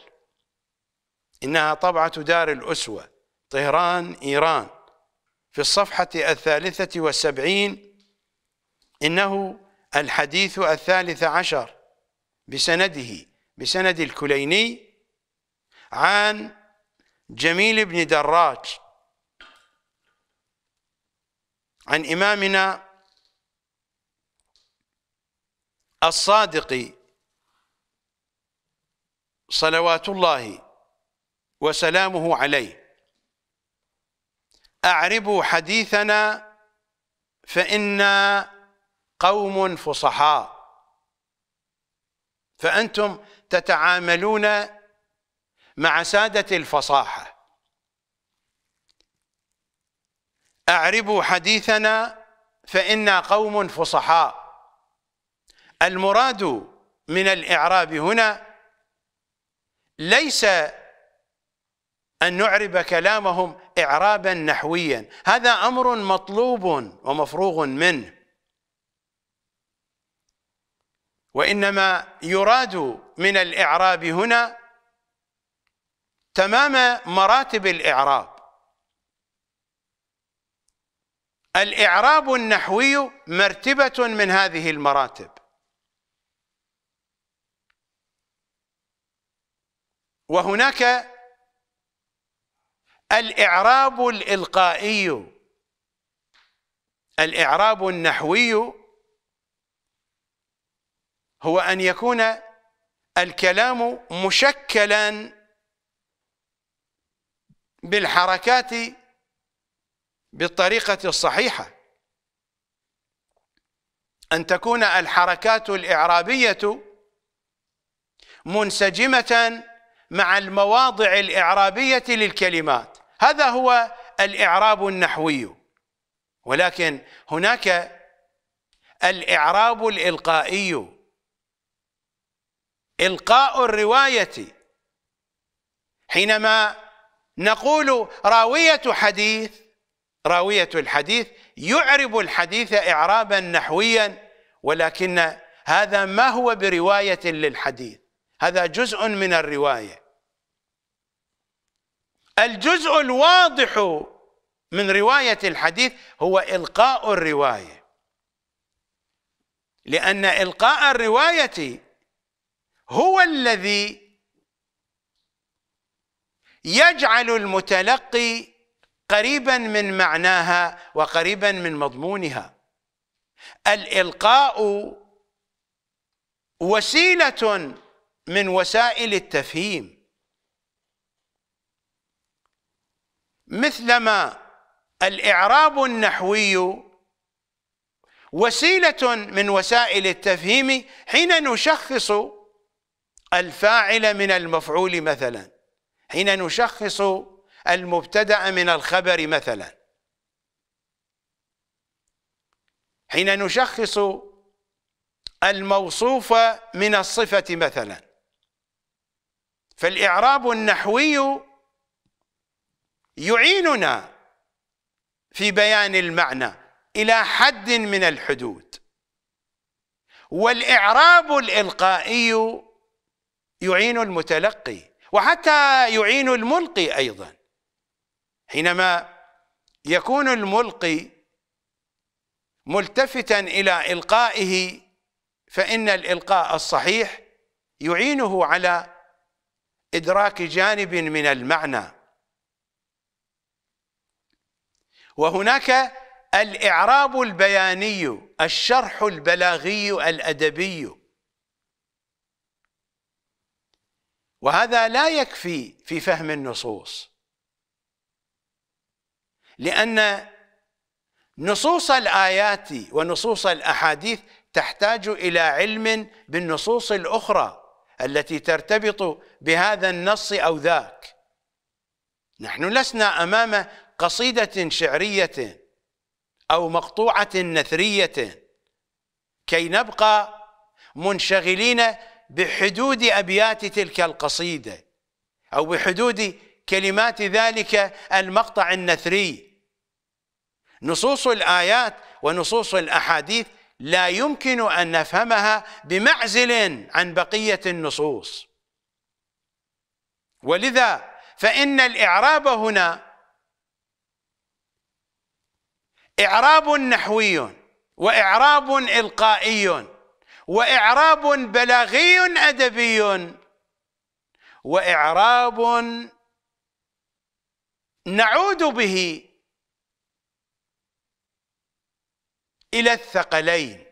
انها طبعه دار الاسوه طهران ايران في الصفحه الثالثه والسبعين انه الحديث الثالث عشر بسنده بسند الكليني عن جميل بن دراج عن إمامنا الصادق صلوات الله وسلامه عليه أعربوا حديثنا فإنا قوم فصحاء فأنتم تتعاملون مع سادة الفصاحة أعربوا حديثنا فإنا قوم فصحاء المراد من الإعراب هنا ليس أن نعرب كلامهم إعرابا نحويا هذا أمر مطلوب ومفروغ منه وإنما يراد من الإعراب هنا تمام مراتب الإعراب الإعراب النحوي مرتبة من هذه المراتب وهناك الإعراب الإلقائي الإعراب النحوي هو أن يكون الكلام مشكلا بالحركات بالطريقة الصحيحة أن تكون الحركات الإعرابية منسجمة مع المواضع الإعرابية للكلمات هذا هو الإعراب النحوي ولكن هناك الإعراب الإلقائي إلقاء الرواية حينما نقول راوية حديث راوية الحديث يعرب الحديث إعرابا نحويا ولكن هذا ما هو برواية للحديث هذا جزء من الرواية الجزء الواضح من رواية الحديث هو إلقاء الرواية لأن إلقاء الرواية هو الذي يجعل المتلقي قريبا من معناها وقريبا من مضمونها الإلقاء وسيلة من وسائل التفهيم مثلما الإعراب النحوي وسيلة من وسائل التفهيم حين نشخص الفاعل من المفعول مثلاً حين نشخص المبتدأ من الخبر مثلا حين نشخص الموصوف من الصفة مثلا فالإعراب النحوي يعيننا في بيان المعنى إلى حد من الحدود والإعراب الإلقائي يعين المتلقي وحتى يعين الملقي أيضا حينما يكون الملقي ملتفتا إلى إلقائه فإن الإلقاء الصحيح يعينه على إدراك جانب من المعنى وهناك الإعراب البياني الشرح البلاغي الأدبي وهذا لا يكفي في فهم النصوص لأن نصوص الآيات ونصوص الأحاديث تحتاج إلى علم بالنصوص الأخرى التي ترتبط بهذا النص أو ذاك نحن لسنا أمام قصيدة شعرية أو مقطوعة نثرية كي نبقى منشغلين بحدود أبيات تلك القصيدة أو بحدود كلمات ذلك المقطع النثري نصوص الآيات ونصوص الأحاديث لا يمكن أن نفهمها بمعزل عن بقية النصوص ولذا فإن الإعراب هنا إعراب نحوي وإعراب إلقائي واعراب بلاغي ادبي واعراب نعود به الى الثقلين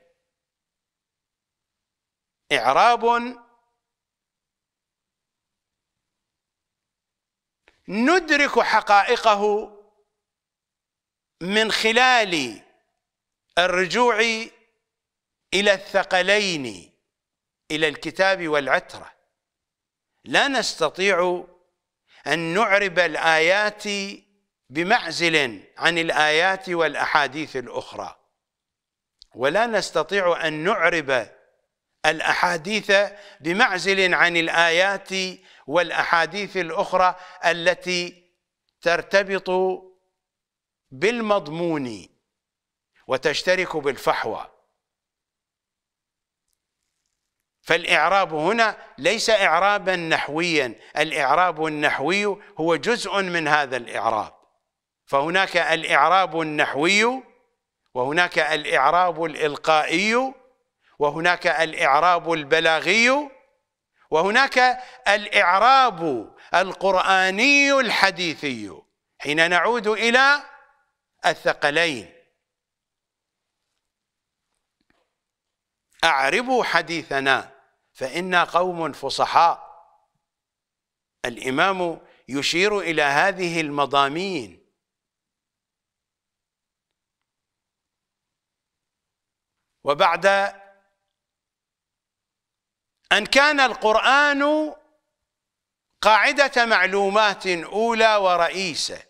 اعراب ندرك حقائقه من خلال الرجوع إلى الثقلين إلى الكتاب والعترة لا نستطيع أن نعرب الآيات بمعزل عن الآيات والأحاديث الأخرى ولا نستطيع أن نعرب الأحاديث بمعزل عن الآيات والأحاديث الأخرى التي ترتبط بالمضمون وتشترك بالفحوى فالإعراب هنا ليس إعرابا نحويا الإعراب النحوي هو جزء من هذا الإعراب فهناك الإعراب النحوي وهناك الإعراب الإلقائي وهناك الإعراب البلاغي وهناك الإعراب القرآني الحديثي حين نعود إلى الثقلين أعربوا حديثنا فإنا قوم فصحاء الإمام يشير إلى هذه المضامين وبعد أن كان القرآن قاعدة معلومات أولى ورئيسة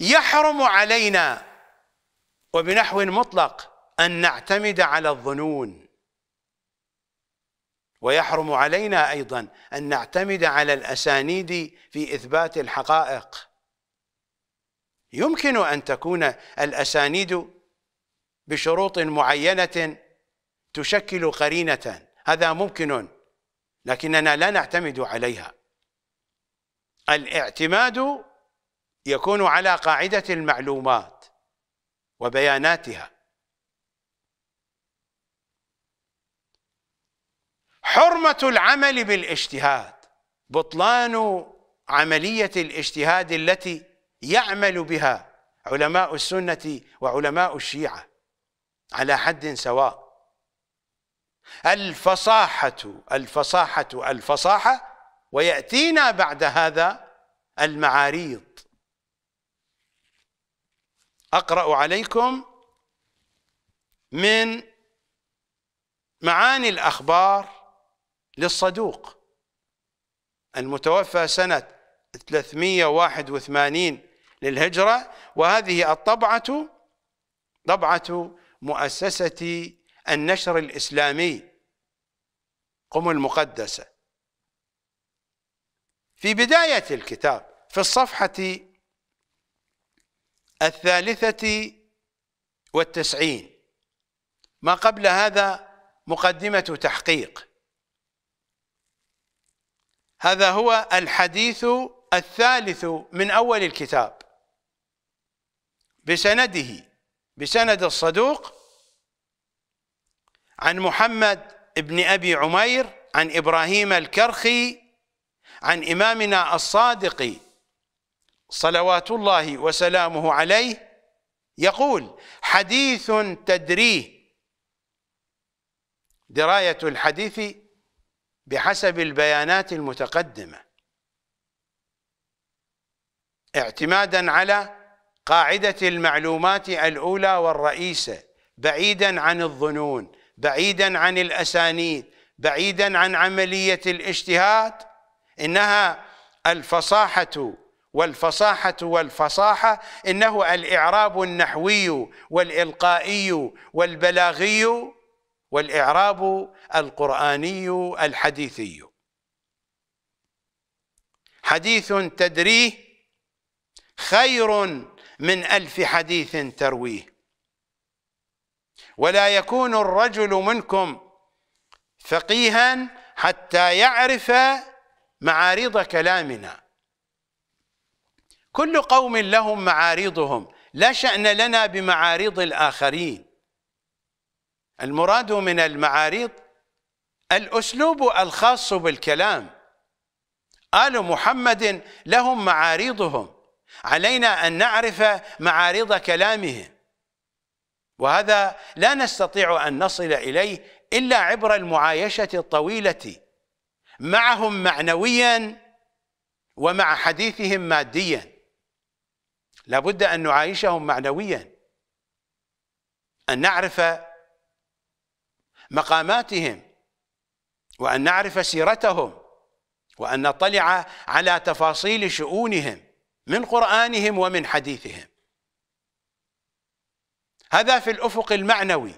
يحرم علينا وبنحو مطلق أن نعتمد على الظنون ويحرم علينا أيضا أن نعتمد على الأسانيد في إثبات الحقائق يمكن أن تكون الأسانيد بشروط معينة تشكل قرينة هذا ممكن لكننا لا نعتمد عليها الاعتماد يكون على قاعدة المعلومات وبياناتها حرمة العمل بالاجتهاد بطلان عملية الاجتهاد التي يعمل بها علماء السنة وعلماء الشيعة على حد سواء الفصاحة الفصاحة الفصاحة ويأتينا بعد هذا المعاريض أقرأ عليكم من معاني الأخبار للصدوق المتوفى سنة 381 للهجرة وهذه الطبعة طبعة مؤسسة النشر الإسلامي قم المقدسة في بداية الكتاب في الصفحة الثالثة والتسعين ما قبل هذا مقدمة تحقيق هذا هو الحديث الثالث من أول الكتاب بسنده بسند الصدوق عن محمد بن أبي عمير عن إبراهيم الكرخي عن إمامنا الصادق صلوات الله وسلامه عليه يقول حديث تدريه دراية الحديث بحسب البيانات المتقدمة اعتمادا على قاعدة المعلومات الأولى والرئيسة بعيدا عن الظنون بعيدا عن الأسانيد بعيدا عن عملية الاجتهاد إنها الفصاحة والفصاحة والفصاحة إنه الإعراب النحوي والإلقائي والبلاغي والإعراب القرآني الحديثي حديث تدريه خير من ألف حديث ترويه ولا يكون الرجل منكم فقيها حتى يعرف معارض كلامنا كل قوم لهم معاريضهم لا شأن لنا بمعاريض الآخرين المراد من المعاريض الأسلوب الخاص بالكلام آل محمد لهم معاريضهم علينا أن نعرف معارض كلامهم وهذا لا نستطيع أن نصل إليه إلا عبر المعايشة الطويلة معهم معنويا ومع حديثهم ماديا لابد أن نعايشهم معنويا أن نعرف مقاماتهم وأن نعرف سيرتهم وأن نطلع على تفاصيل شؤونهم من قرآنهم ومن حديثهم هذا في الأفق المعنوي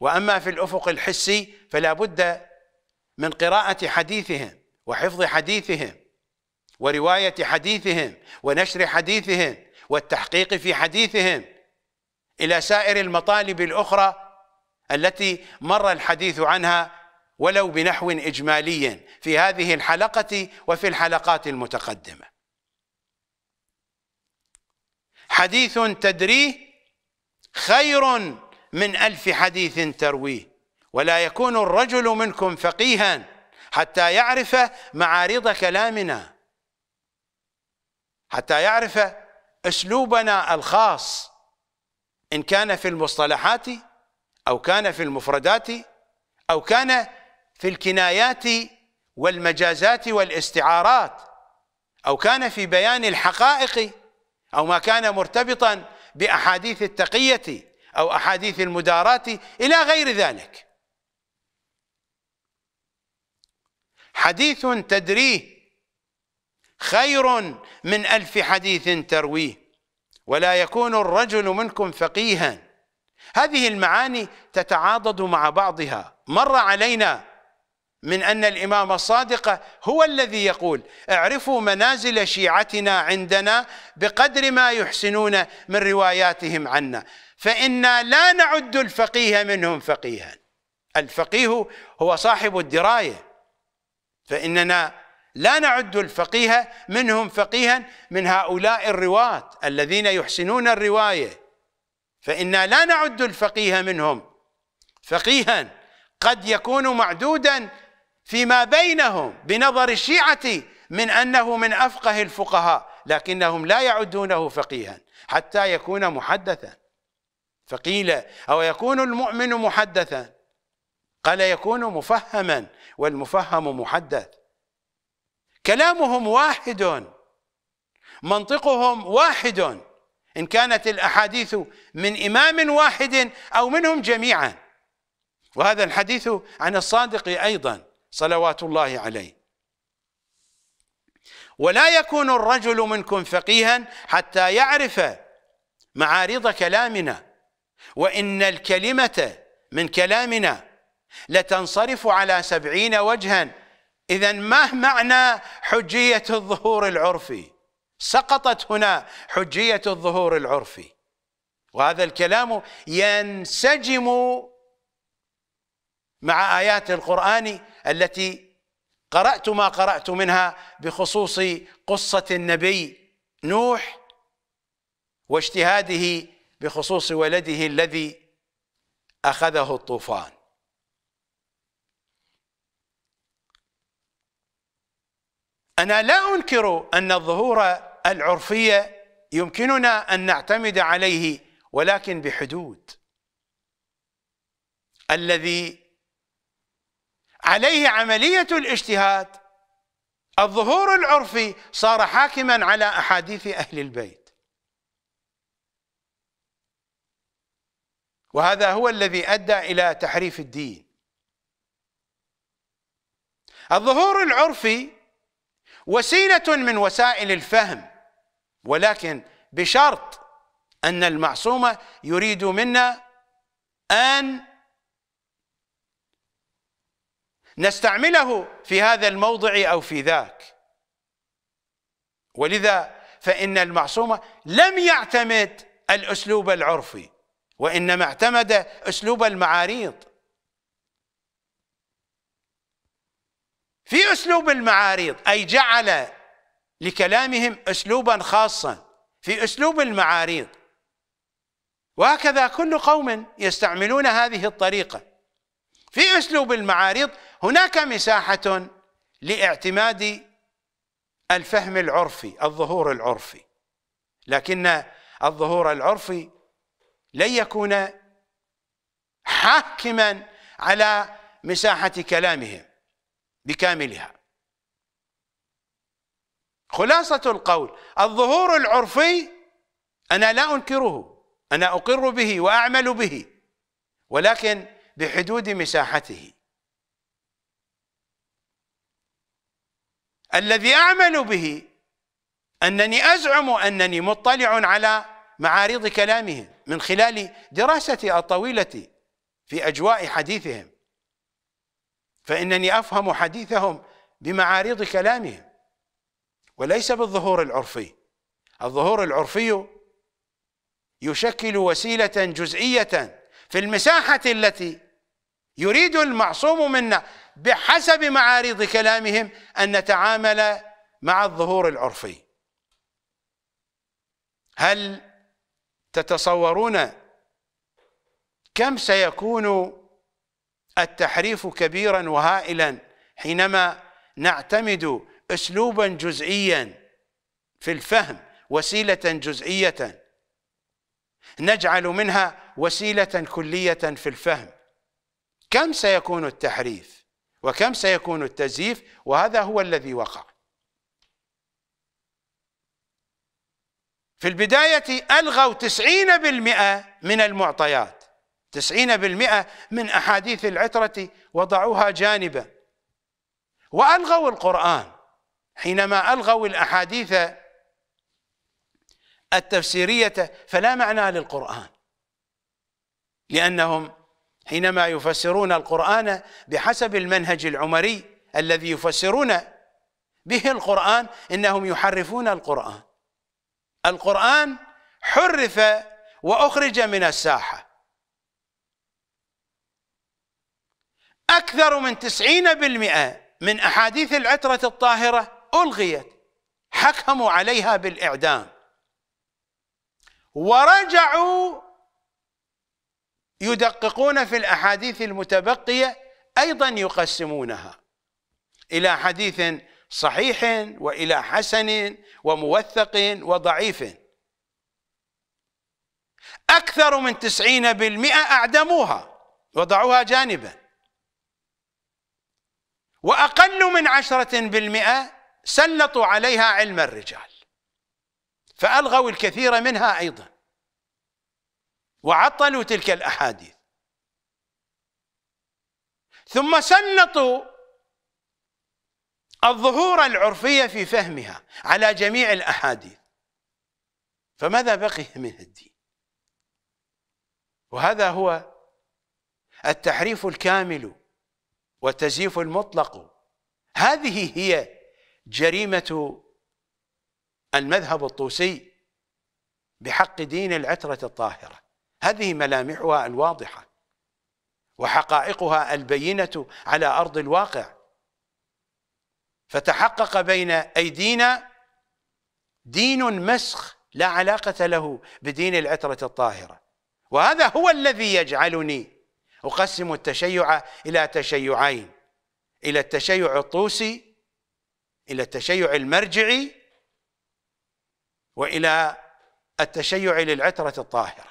وأما في الأفق الحسي فلا بد من قراءة حديثهم وحفظ حديثهم ورواية حديثهم ونشر حديثهم والتحقيق في حديثهم إلى سائر المطالب الأخرى التي مر الحديث عنها ولو بنحو إجمالي في هذه الحلقة وفي الحلقات المتقدمة حديث تدريه خير من ألف حديث ترويه ولا يكون الرجل منكم فقيها حتى يعرف معارض كلامنا حتى يعرف اسلوبنا الخاص ان كان في المصطلحات او كان في المفردات او كان في الكنايات والمجازات والاستعارات او كان في بيان الحقائق او ما كان مرتبطا باحاديث التقيه او احاديث المدارات الى غير ذلك حديث تدريه خير من ألف حديث ترويه ولا يكون الرجل منكم فقيها هذه المعاني تتعاضد مع بعضها مر علينا من أن الإمام الصادق هو الذي يقول اعرفوا منازل شيعتنا عندنا بقدر ما يحسنون من رواياتهم عنا فإنا لا نعد الفقيه منهم فقيها الفقيه هو صاحب الدراية فإننا لا نعد الفقيه منهم فقيها من هؤلاء الرواة الذين يحسنون الرواية فإنا لا نعد الفقيه منهم فقيها قد يكون معدودا فيما بينهم بنظر الشيعة من أنه من أفقه الفقهاء لكنهم لا يعدونه فقيها حتى يكون محدثا فقيل أو يكون المؤمن محدثا قال يكون مفهما والمفهم محدث كلامهم واحد منطقهم واحد إن كانت الأحاديث من إمام واحد أو منهم جميعا وهذا الحديث عن الصادق أيضا صلوات الله عليه ولا يكون الرجل منكم فقيها حتى يعرف معارض كلامنا وإن الكلمة من كلامنا لتنصرف على سبعين وجها اذا ما معنى حجيه الظهور العرفي سقطت هنا حجيه الظهور العرفي وهذا الكلام ينسجم مع ايات القران التي قرات ما قرات منها بخصوص قصه النبي نوح واجتهاده بخصوص ولده الذي اخذه الطوفان أنا لا أنكر أن الظهور العرفية يمكننا أن نعتمد عليه ولكن بحدود الذي عليه عملية الاجتهاد الظهور العرفي صار حاكما على أحاديث أهل البيت وهذا هو الذي أدى إلى تحريف الدين الظهور العرفي وسيله من وسائل الفهم ولكن بشرط ان المعصوم يريد منا ان نستعمله في هذا الموضع او في ذاك ولذا فان المعصوم لم يعتمد الاسلوب العرفي وانما اعتمد اسلوب المعاريض في أسلوب المعاريض أي جعل لكلامهم أسلوبا خاصا في أسلوب المعاريض وهكذا كل قوم يستعملون هذه الطريقة في أسلوب المعاريض هناك مساحة لاعتماد الفهم العرفي الظهور العرفي لكن الظهور العرفي لن يكون حاكما على مساحة كلامهم بكاملها خلاصة القول الظهور العرفي أنا لا أنكره أنا أقر به وأعمل به ولكن بحدود مساحته الذي أعمل به أنني أزعم أنني مطلع على معارض كلامهم من خلال دراستي الطويلة في أجواء حديثهم فإنني أفهم حديثهم بمعارض كلامهم وليس بالظهور العرفي الظهور العرفي يشكل وسيلة جزئية في المساحة التي يريد المعصوم منا بحسب معارض كلامهم أن نتعامل مع الظهور العرفي هل تتصورون كم سيكون التحريف كبيرا وهائلا حينما نعتمد اسلوبا جزئيا في الفهم وسيله جزئيه نجعل منها وسيله كليه في الفهم كم سيكون التحريف وكم سيكون التزييف وهذا هو الذي وقع في البداية ألغوا تسعين بالمئة من المعطيات تسعين بالمئة من أحاديث العترة وضعوها جانبا وألغوا القرآن حينما ألغوا الأحاديث التفسيرية فلا معنى للقرآن لأنهم حينما يفسرون القرآن بحسب المنهج العمري الذي يفسرون به القرآن إنهم يحرفون القرآن القرآن حرف وأخرج من الساحة أكثر من تسعين بالمئة من أحاديث العترة الطاهرة ألغيت حكموا عليها بالإعدام ورجعوا يدققون في الأحاديث المتبقية أيضا يقسمونها إلى حديث صحيح وإلى حسن وموثق وضعيف أكثر من تسعين بالمئة أعدموها وضعوها جانبا وأقل من عشرة بالمئة سلطوا عليها علم الرجال فألغوا الكثير منها أيضا وعطلوا تلك الأحاديث ثم سلطوا الظهور العرفية في فهمها على جميع الأحاديث فماذا بقي من الدين وهذا هو التحريف الكامل وتزييف المطلق هذه هي جريمة المذهب الطوسي بحق دين العترة الطاهرة هذه ملامحها الواضحة وحقائقها البينة على أرض الواقع فتحقق بين أيدينا دين مسخ لا علاقة له بدين العترة الطاهرة وهذا هو الذي يجعلني أقسم التشيع إلى تشيعين إلى التشيع الطوسي إلى التشيع المرجعي وإلى التشيع للعترة الطاهرة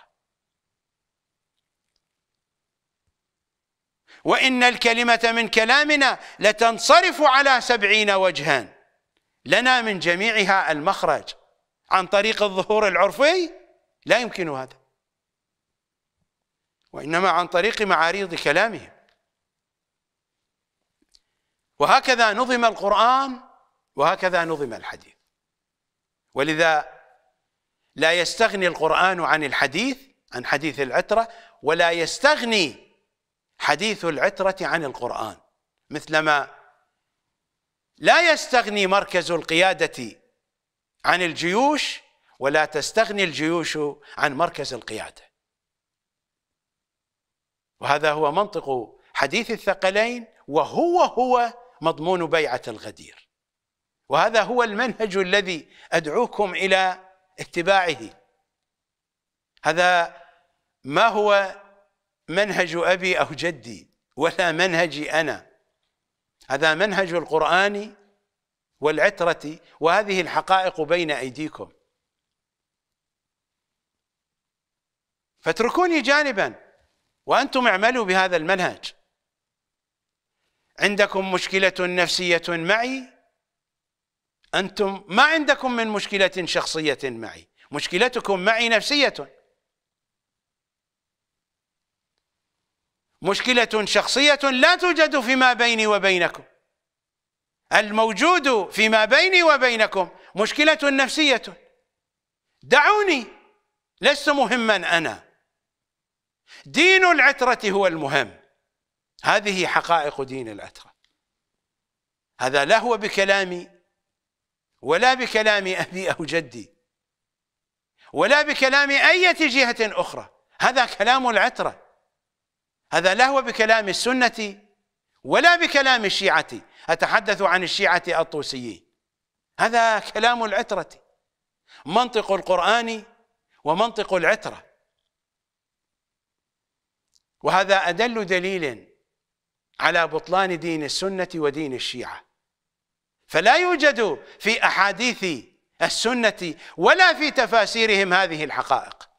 وإن الكلمة من كلامنا لتنصرف على سبعين وجها لنا من جميعها المخرج عن طريق الظهور العرفي لا يمكن هذا وإنما عن طريق معاريض كلامهم وهكذا نظم القرآن وهكذا نظم الحديث ولذا لا يستغني القرآن عن الحديث عن حديث العترة ولا يستغني حديث العترة عن القرآن مثلما لا يستغني مركز القيادة عن الجيوش ولا تستغني الجيوش عن مركز القياده وهذا هو منطق حديث الثقلين وهو هو مضمون بيعة الغدير وهذا هو المنهج الذي أدعوكم إلى اتباعه هذا ما هو منهج أبي أو جدي ولا منهجي أنا هذا منهج القرآن والعترة وهذه الحقائق بين أيديكم فاتركوني جانباً وأنتم اعملوا بهذا المنهج عندكم مشكلة نفسية معي أنتم ما عندكم من مشكلة شخصية معي مشكلتكم معي نفسية مشكلة شخصية لا توجد فيما بيني وبينكم الموجود فيما بيني وبينكم مشكلة نفسية دعوني لست مهما أنا دين العترة هو المهم هذه حقائق دين العترة هذا لا هو بكلامي ولا بكلام أبي أو جدي ولا بكلام أي جهة أخرى هذا كلام العترة هذا لا هو بكلام السنة ولا بكلام الشيعة أتحدث عن الشيعة الطوسيين هذا كلام العترة منطق القرآن ومنطق العترة وهذا أدل دليل على بطلان دين السنة ودين الشيعة فلا يوجد في أحاديث السنة ولا في تفاسيرهم هذه الحقائق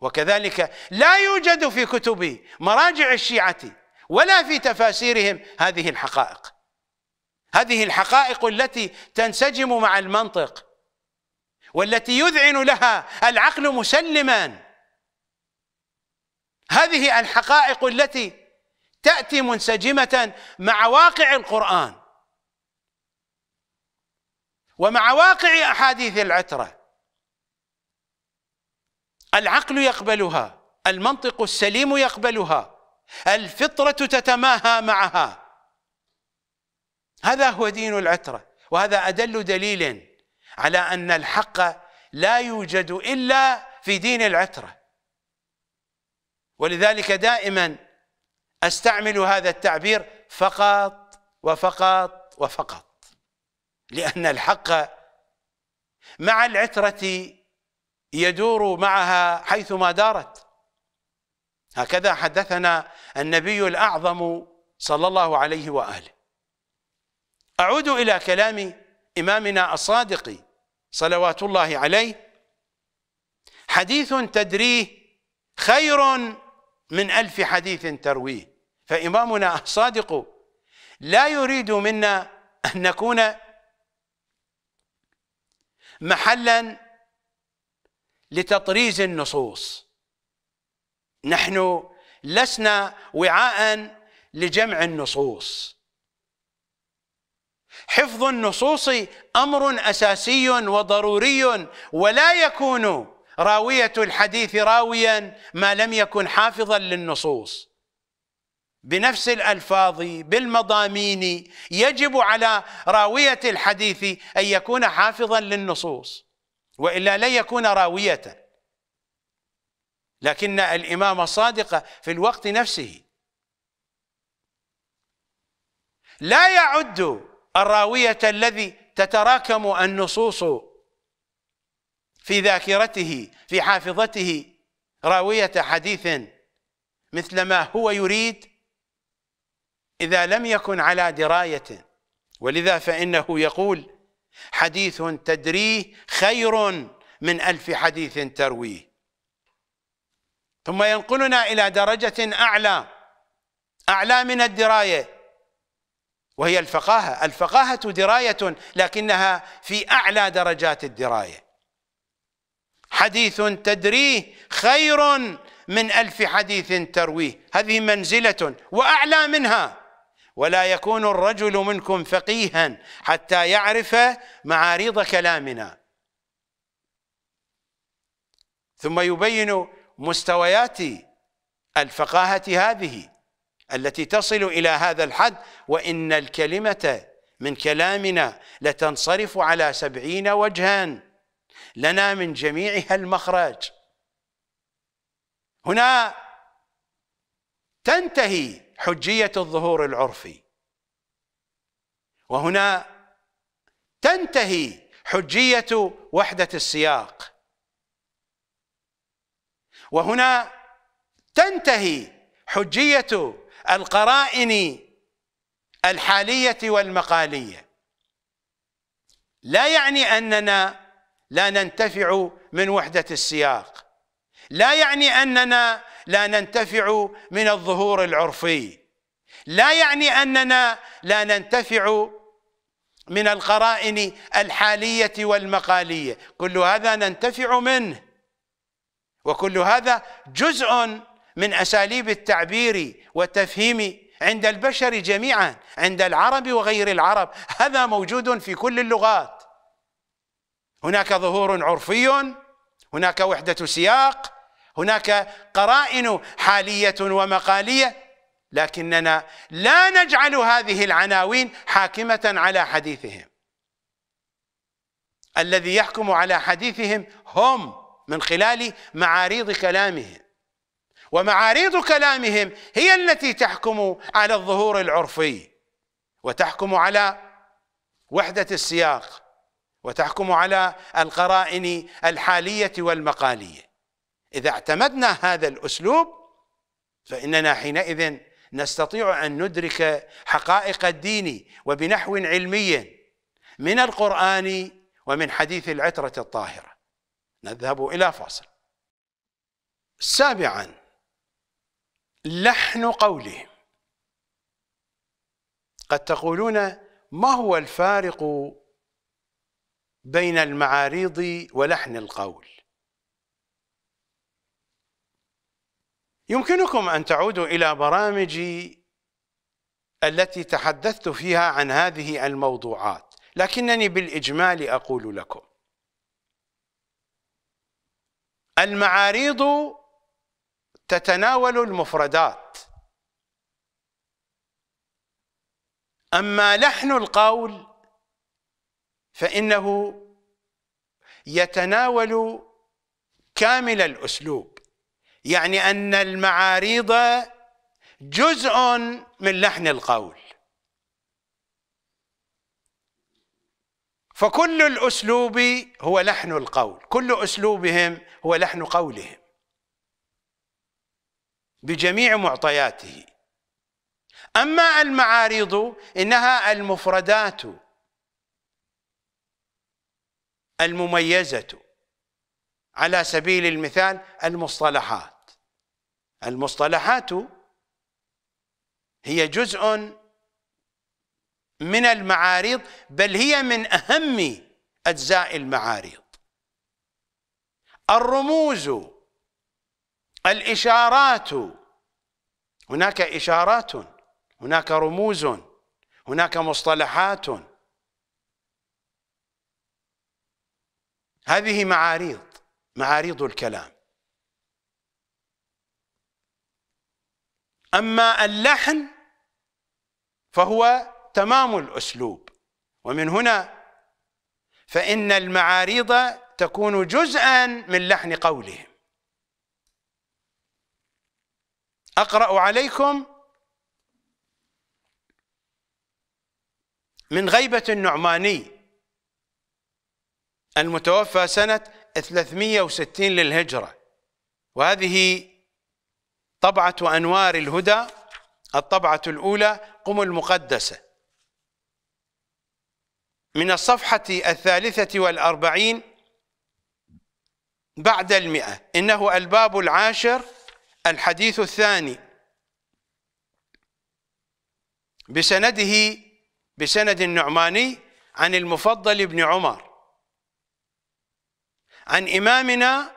وكذلك لا يوجد في كتب مراجع الشيعة ولا في تفاسيرهم هذه الحقائق هذه الحقائق التي تنسجم مع المنطق والتي يذعن لها العقل مسلما هذه الحقائق التي تأتي منسجمة مع واقع القرآن ومع واقع أحاديث العترة العقل يقبلها المنطق السليم يقبلها الفطرة تتماهى معها هذا هو دين العترة وهذا أدل دليل على أن الحق لا يوجد إلا في دين العتره ولذلك دائما استعمل هذا التعبير فقط وفقط وفقط لأن الحق مع العترة يدور معها حيثما دارت هكذا حدثنا النبي الأعظم صلى الله عليه وآله أعود إلى كلام إمامنا الصادق صلوات الله عليه حديث تدريه خير من ألف حديث ترويه فإمامنا الصادق لا يريد منا أن نكون محلا لتطريز النصوص نحن لسنا وعاء لجمع النصوص حفظ النصوص أمر أساسي وضروري ولا يكون راوية الحديث راويا ما لم يكن حافظا للنصوص بنفس الألفاظ بالمضامين يجب على راوية الحديث أن يكون حافظا للنصوص وإلا لن يكون راوية لكن الإمام الصادق في الوقت نفسه لا يعد الراوية الذي تتراكم النصوص في ذاكرته في حافظته راوية حديث مثل ما هو يريد إذا لم يكن على دراية ولذا فإنه يقول حديث تدريه خير من ألف حديث ترويه ثم ينقلنا إلى درجة أعلى أعلى من الدراية وهي الفقاهة الفقاهة دراية لكنها في أعلى درجات الدراية حديث تدريه خير من ألف حديث ترويه هذه منزلة وأعلى منها ولا يكون الرجل منكم فقيها حتى يعرف معارض كلامنا ثم يبين مستويات الفقاهة هذه التي تصل إلى هذا الحد وإن الكلمة من كلامنا لتنصرف على سبعين وجهاً لنا من جميعها المخرج هنا تنتهي حجية الظهور العرفي وهنا تنتهي حجية وحدة السياق وهنا تنتهي حجية القرائن الحالية والمقالية لا يعني أننا لا ننتفع من وحدة السياق لا يعني أننا لا ننتفع من الظهور العرفي لا يعني أننا لا ننتفع من القرائن الحالية والمقالية كل هذا ننتفع منه وكل هذا جزء من أساليب التعبير والتفهيم عند البشر جميعا عند العرب وغير العرب هذا موجود في كل اللغات هناك ظهور عرفي هناك وحدة سياق هناك قرائن حالية ومقالية لكننا لا نجعل هذه العناوين حاكمة على حديثهم الذي يحكم على حديثهم هم من خلال معاريض كلامهم ومعاريض كلامهم هي التي تحكم على الظهور العرفي وتحكم على وحدة السياق وتحكم على القرائن الحالية والمقالية إذا اعتمدنا هذا الأسلوب فإننا حينئذ نستطيع أن ندرك حقائق الدين وبنحو علمي من القرآن ومن حديث العترة الطاهرة نذهب إلى فاصل سابعا لحن قولهم قد تقولون ما هو الفارق بين المعاريض ولحن القول يمكنكم أن تعودوا إلى برامجي التي تحدثت فيها عن هذه الموضوعات لكنني بالإجمال أقول لكم المعاريض تتناول المفردات أما لحن القول فإنه يتناول كامل الأسلوب يعني أن المعاريض جزء من لحن القول فكل الأسلوب هو لحن القول كل أسلوبهم هو لحن قولهم بجميع معطياته أما المعارض إنها المفردات المميزة على سبيل المثال المصطلحات المصطلحات هي جزء من المعارض بل هي من أهم أجزاء المعارض الرموز الإشارات هناك إشارات هناك رموز هناك مصطلحات هذه معاريض معاريض الكلام أما اللحن فهو تمام الأسلوب ومن هنا فإن المعاريض تكون جزءا من لحن قولهم أقرأ عليكم من غيبة النعماني المتوفى سنة 360 للهجرة وهذه طبعة أنوار الهدى الطبعة الأولى قم المقدسة من الصفحة الثالثة والأربعين بعد المئة إنه الباب العاشر الحديث الثاني بسنده بسند النعماني عن المفضل بن عمر عن إمامنا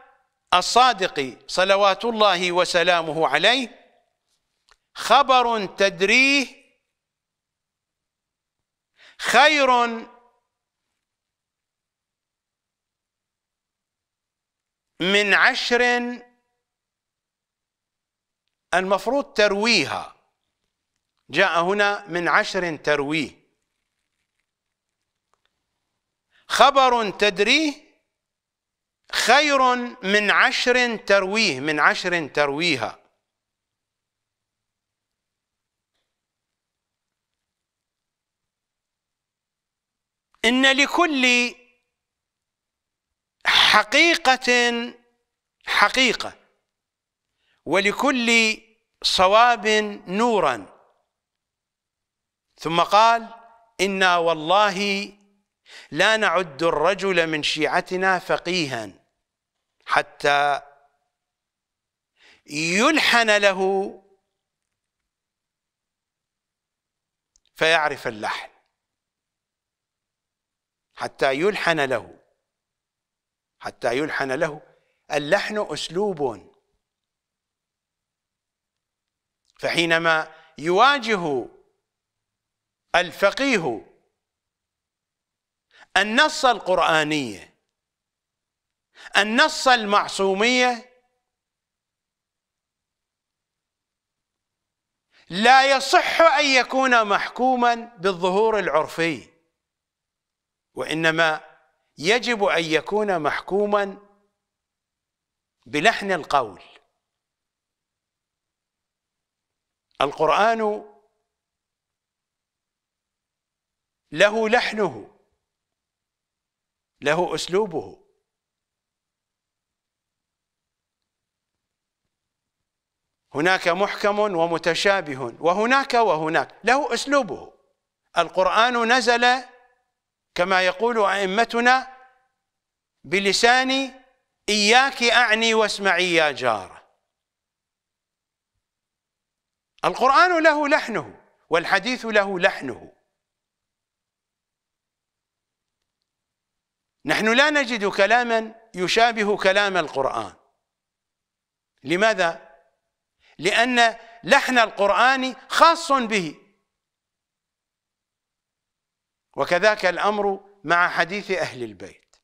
الصادق صلوات الله وسلامه عليه خبر تدريه خير من عشر المفروض ترويها جاء هنا من عشر ترويه خبر تدريه خير من عشر ترويه من عشر ترويها إن لكل حقيقة حقيقة ولكل صواب نورا ثم قال إنا والله لا نعد الرجل من شيعتنا فقيها حتى يلحن له فيعرف اللحن حتى يلحن له حتى يلحن له اللحن أسلوب فحينما يواجه الفقيه النص القرآنية النص المعصومية لا يصح أن يكون محكوما بالظهور العرفي وإنما يجب أن يكون محكوما بلحن القول القرآن له لحنه له أسلوبه هناك محكم ومتشابه وهناك وهناك له أسلوبه القرآن نزل كما يقول أئمتنا بلسان إياك أعني واسمعي يا جارة القرآن له لحنه والحديث له لحنه نحن لا نجد كلاما يشابه كلام القرآن لماذا؟ لأن لحن القرآن خاص به وكذاك الأمر مع حديث أهل البيت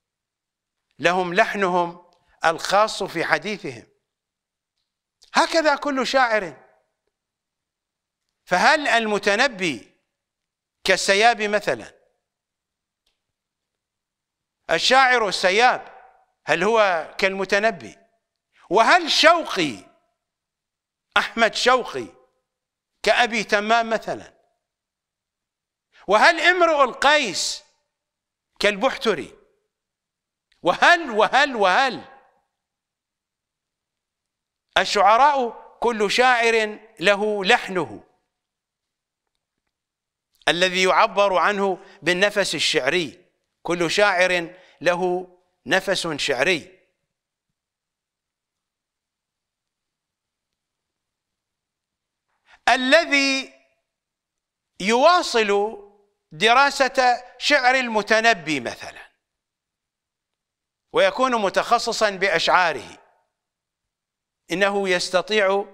لهم لحنهم الخاص في حديثهم هكذا كل شاعر فهل المتنبي كالسياب مثلا الشاعر السياب هل هو كالمتنبي وهل شوقي أحمد شوقي كأبي تمام مثلا وهل امرؤ القيس كالبحتري وهل وهل وهل الشعراء كل شاعر له لحنه الذي يعبر عنه بالنفس الشعري كل شاعر له نفس شعري الذي يواصل دراسة شعر المتنبي مثلا ويكون متخصصا بأشعاره إنه يستطيع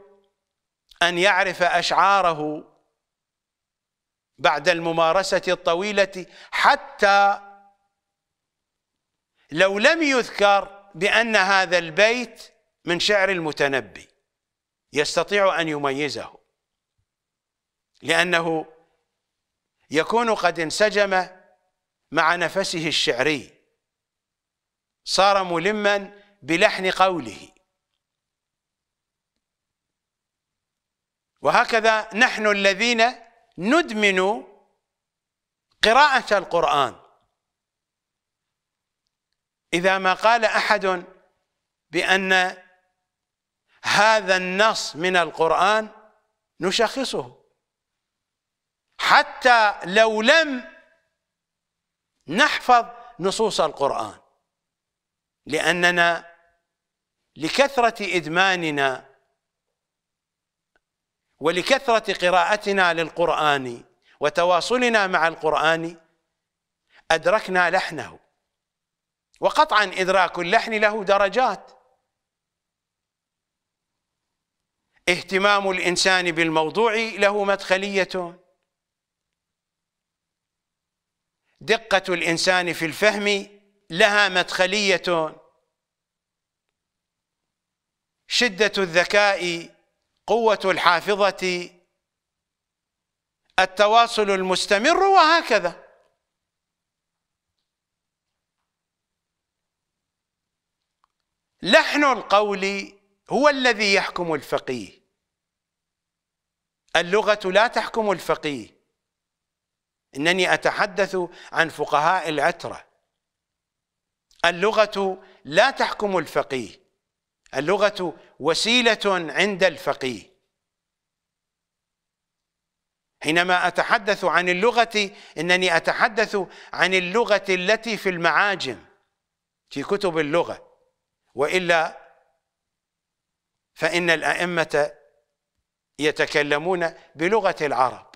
أن يعرف أشعاره بعد الممارسة الطويلة حتى لو لم يذكر بأن هذا البيت من شعر المتنبي يستطيع أن يميزه لأنه يكون قد انسجم مع نفسه الشعري صار ملما بلحن قوله وهكذا نحن الذين ندمن قراءة القرآن إذا ما قال أحد بأن هذا النص من القرآن نشخصه حتى لو لم نحفظ نصوص القرآن لأننا لكثرة إدماننا ولكثرة قراءتنا للقرآن وتواصلنا مع القرآن أدركنا لحنه وقطعا إدراك اللحن له درجات اهتمام الإنسان بالموضوع له مدخلية دقة الإنسان في الفهم لها مدخلية شدة الذكاء قوة الحافظة التواصل المستمر وهكذا لحن القول هو الذي يحكم الفقيه اللغة لا تحكم الفقيه إنني أتحدث عن فقهاء العترة اللغة لا تحكم الفقيه اللغة وسيلة عند الفقيه حينما أتحدث عن اللغة إنني أتحدث عن اللغة التي في المعاجم في كتب اللغة والا فان الائمه يتكلمون بلغه العرب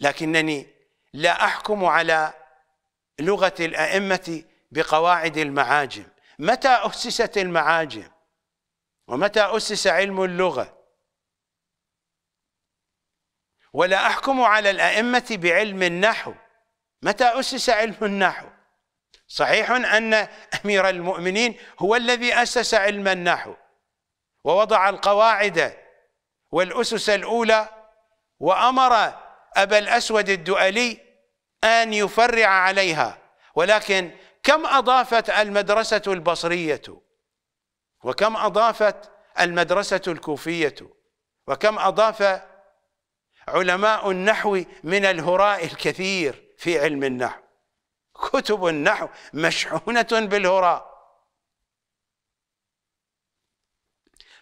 لكنني لا احكم على لغه الائمه بقواعد المعاجم متى اسست المعاجم ومتى اسس علم اللغه ولا احكم على الائمه بعلم النحو متى اسس علم النحو صحيح أن أمير المؤمنين هو الذي أسس علم النحو ووضع القواعد والأسس الأولى وأمر أبا الأسود الدؤلي أن يفرع عليها ولكن كم أضافت المدرسة البصرية وكم أضافت المدرسة الكوفية وكم أضاف علماء النحو من الهراء الكثير في علم النحو كتب النحو مشحونة بالهراء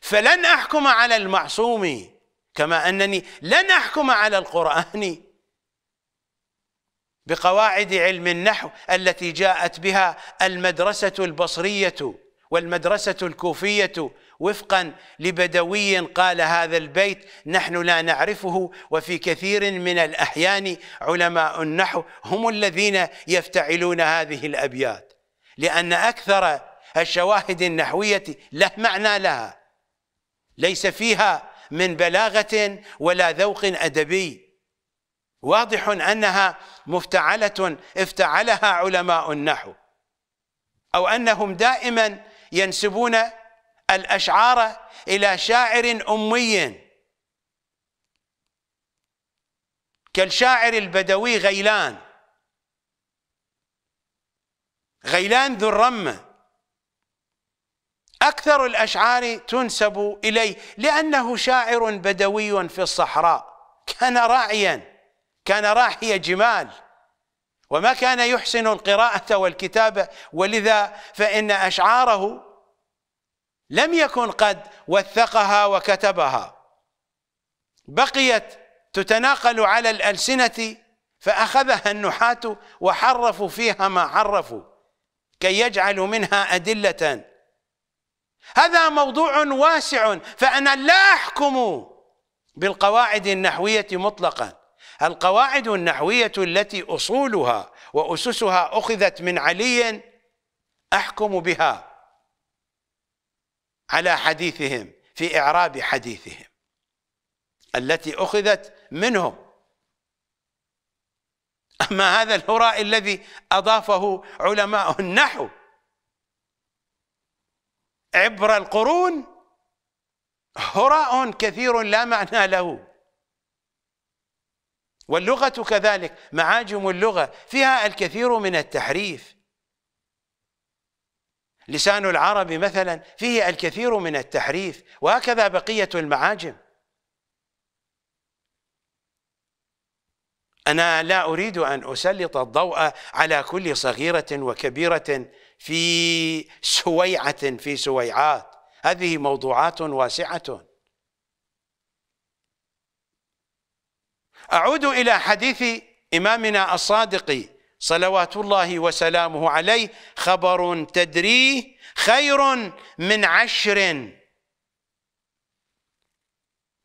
فلن أحكم على المعصوم كما أنني لن أحكم على القرآن بقواعد علم النحو التي جاءت بها المدرسة البصرية والمدرسة الكوفية وفقا لبدوي قال هذا البيت نحن لا نعرفه وفي كثير من الأحيان علماء النحو هم الذين يفتعلون هذه الأبيات لأن أكثر الشواهد النحوية لا معنى لها ليس فيها من بلاغة ولا ذوق أدبي واضح أنها مفتعلة افتعلها علماء النحو أو أنهم دائما ينسبون الأشعار إلى شاعر أمي كالشاعر البدوي غيلان غيلان ذو الرمة أكثر الأشعار تنسب إليه لأنه شاعر بدوي في الصحراء كان راعيا كان راعي جمال وما كان يحسن القراءة والكتابة ولذا فإن أشعاره لم يكن قد وثقها وكتبها بقيت تتناقل على الألسنة فأخذها النحاة وحرفوا فيها ما حرفوا كي يجعلوا منها أدلة هذا موضوع واسع فأنا لا أحكم بالقواعد النحوية مطلقا القواعد النحوية التي أصولها وأسسها أخذت من علي أحكم بها على حديثهم في إعراب حديثهم التي أخذت منهم أما هذا الهراء الذي أضافه علماء النحو عبر القرون هراء كثير لا معنى له واللغة كذلك معاجم اللغة فيها الكثير من التحريف لسان العرب مثلا فيه الكثير من التحريف وهكذا بقية المعاجم أنا لا أريد أن أسلط الضوء على كل صغيرة وكبيرة في سويعة في سويعات هذه موضوعات واسعة أعود إلى حديث إمامنا الصادق صلوات الله وسلامه عليه خبر تدريه خير من عشر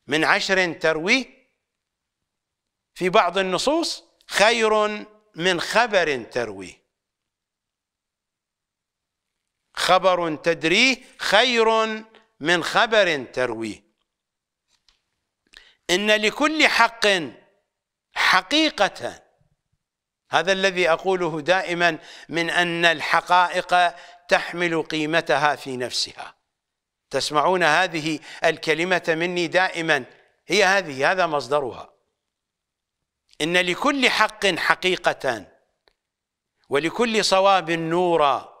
من عشر ترويه في بعض النصوص خير من خبر ترويه خبر تدريه خير من خبر ترويه إن لكل حق حقيقة هذا الذي أقوله دائما من أن الحقائق تحمل قيمتها في نفسها تسمعون هذه الكلمة مني دائما هي هذه هذا مصدرها إن لكل حق حقيقة ولكل صواب نورا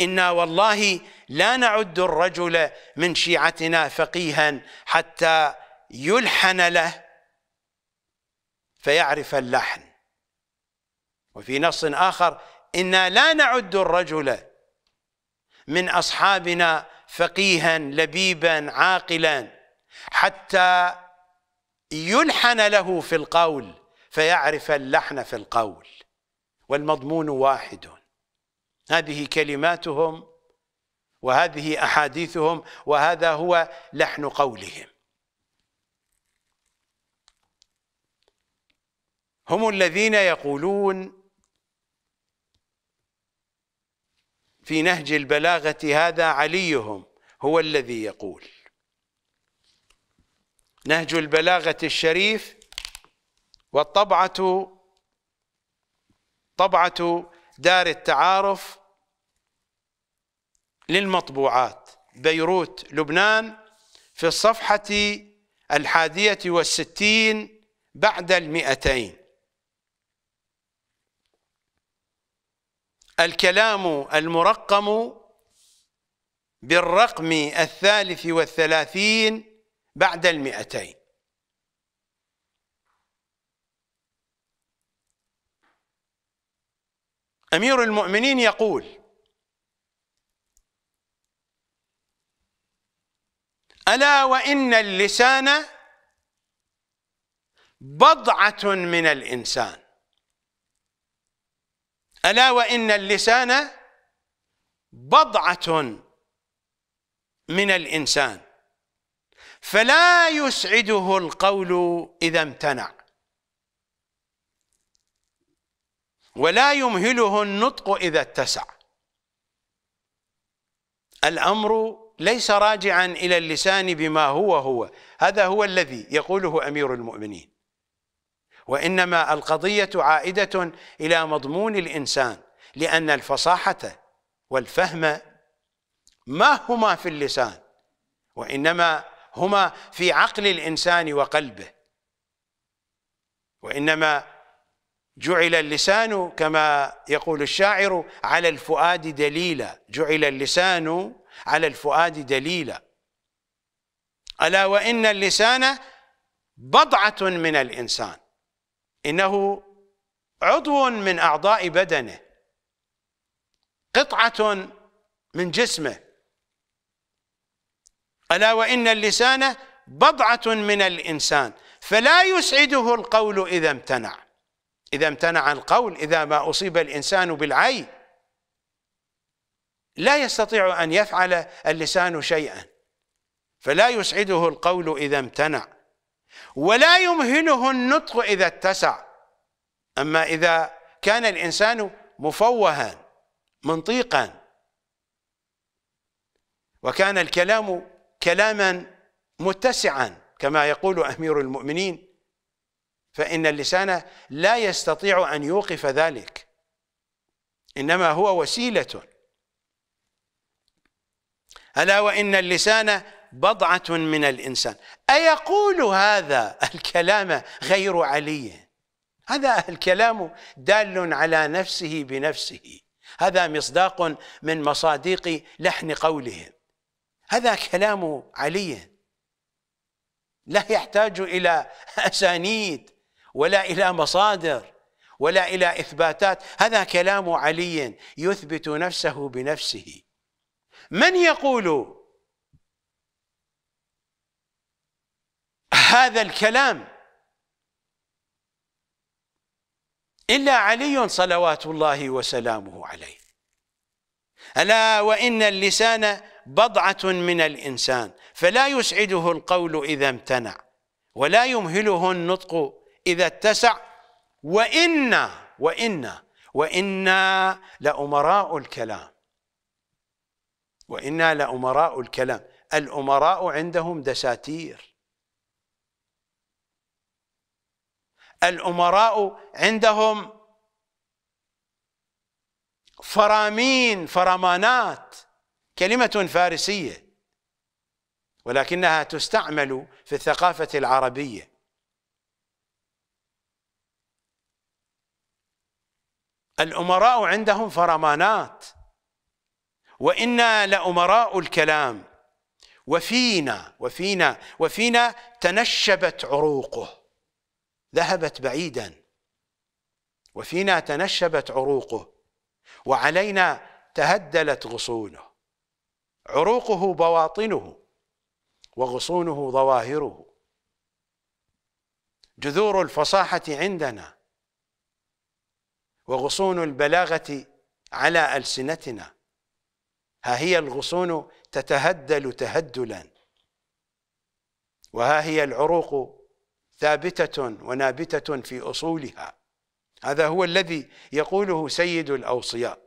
إنا والله لا نعد الرجل من شيعتنا فقيها حتى يلحن له فيعرف اللحن وفي نص آخر إنا لا نعد الرجل من أصحابنا فقيها لبيبا عاقلا حتى يلحن له في القول فيعرف اللحن في القول والمضمون واحد هذه كلماتهم وهذه أحاديثهم وهذا هو لحن قولهم هم الذين يقولون في نهج البلاغة هذا عليهم هو الذي يقول نهج البلاغة الشريف والطبعة طبعة دار التعارف للمطبوعات بيروت لبنان في الصفحة الحادية والستين بعد المئتين الكلام المرقم بالرقم الثالث والثلاثين بعد المئتين أمير المؤمنين يقول ألا وإن اللسان بضعة من الإنسان ألا وإن اللسان بضعة من الإنسان فلا يسعده القول إذا امتنع ولا يمهله النطق إذا اتسع الأمر ليس راجعا إلى اللسان بما هو هو هذا هو الذي يقوله أمير المؤمنين وإنما القضية عائدة إلى مضمون الإنسان لأن الفصاحة والفهم ما هما في اللسان وإنما هما في عقل الإنسان وقلبه وإنما جعل اللسان كما يقول الشاعر على الفؤاد دليلا جعل اللسان على الفؤاد دليلا ألا وإن اللسان بضعة من الإنسان إنه عضو من أعضاء بدنه قطعة من جسمه ألا وإن اللسان بضعة من الإنسان فلا يسعده القول إذا امتنع إذا امتنع القول إذا ما أصيب الإنسان بالعي لا يستطيع أن يفعل اللسان شيئا فلا يسعده القول إذا امتنع ولا يمهله النطق إذا اتسع أما إذا كان الإنسان مفوها منطيقا وكان الكلام كلاما متسعا كما يقول أمير المؤمنين فإن اللسان لا يستطيع أن يوقف ذلك إنما هو وسيلة ألا وإن اللسان بضعة من الإنسان أيقول هذا الكلام غير علي هذا الكلام دال على نفسه بنفسه هذا مصداق من مصادق لحن قولهم هذا كلام علي لا يحتاج إلى أسانيد ولا إلى مصادر ولا إلى إثباتات هذا كلام علي يثبت نفسه بنفسه من يقول هذا الكلام إلا علي صلوات الله وسلامه عليه ألا وإن اللسان بضعة من الإنسان فلا يسعده القول إذا امتنع ولا يمهله النطق إذا اتسع وإنا وإنا وإنا لأمراء الكلام وإنا لأمراء الكلام الأمراء عندهم دساتير الامراء عندهم فرامين فرمانات كلمه فارسيه ولكنها تستعمل في الثقافه العربيه الامراء عندهم فرمانات وانا لامراء الكلام وفينا وفينا وفينا تنشبت عروقه ذهبت بعيدا وفينا تنشبت عروقه وعلينا تهدلت غصونه عروقه بواطنه وغصونه ظواهره جذور الفصاحة عندنا وغصون البلاغة على ألسنتنا ها هي الغصون تتهدل تهدلا وها هي العروق ثابتة ونابتة في أصولها هذا هو الذي يقوله سيد الأوصياء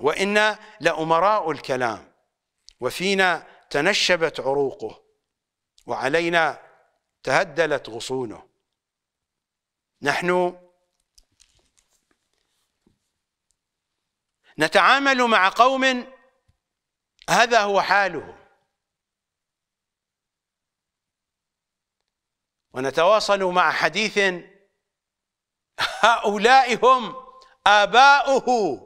وإنا لأمراء الكلام وفينا تنشبت عروقه وعلينا تهدلت غصونه نحن نتعامل مع قوم هذا هو حالهم ونتواصل مع حديث هؤلاء هم آباؤه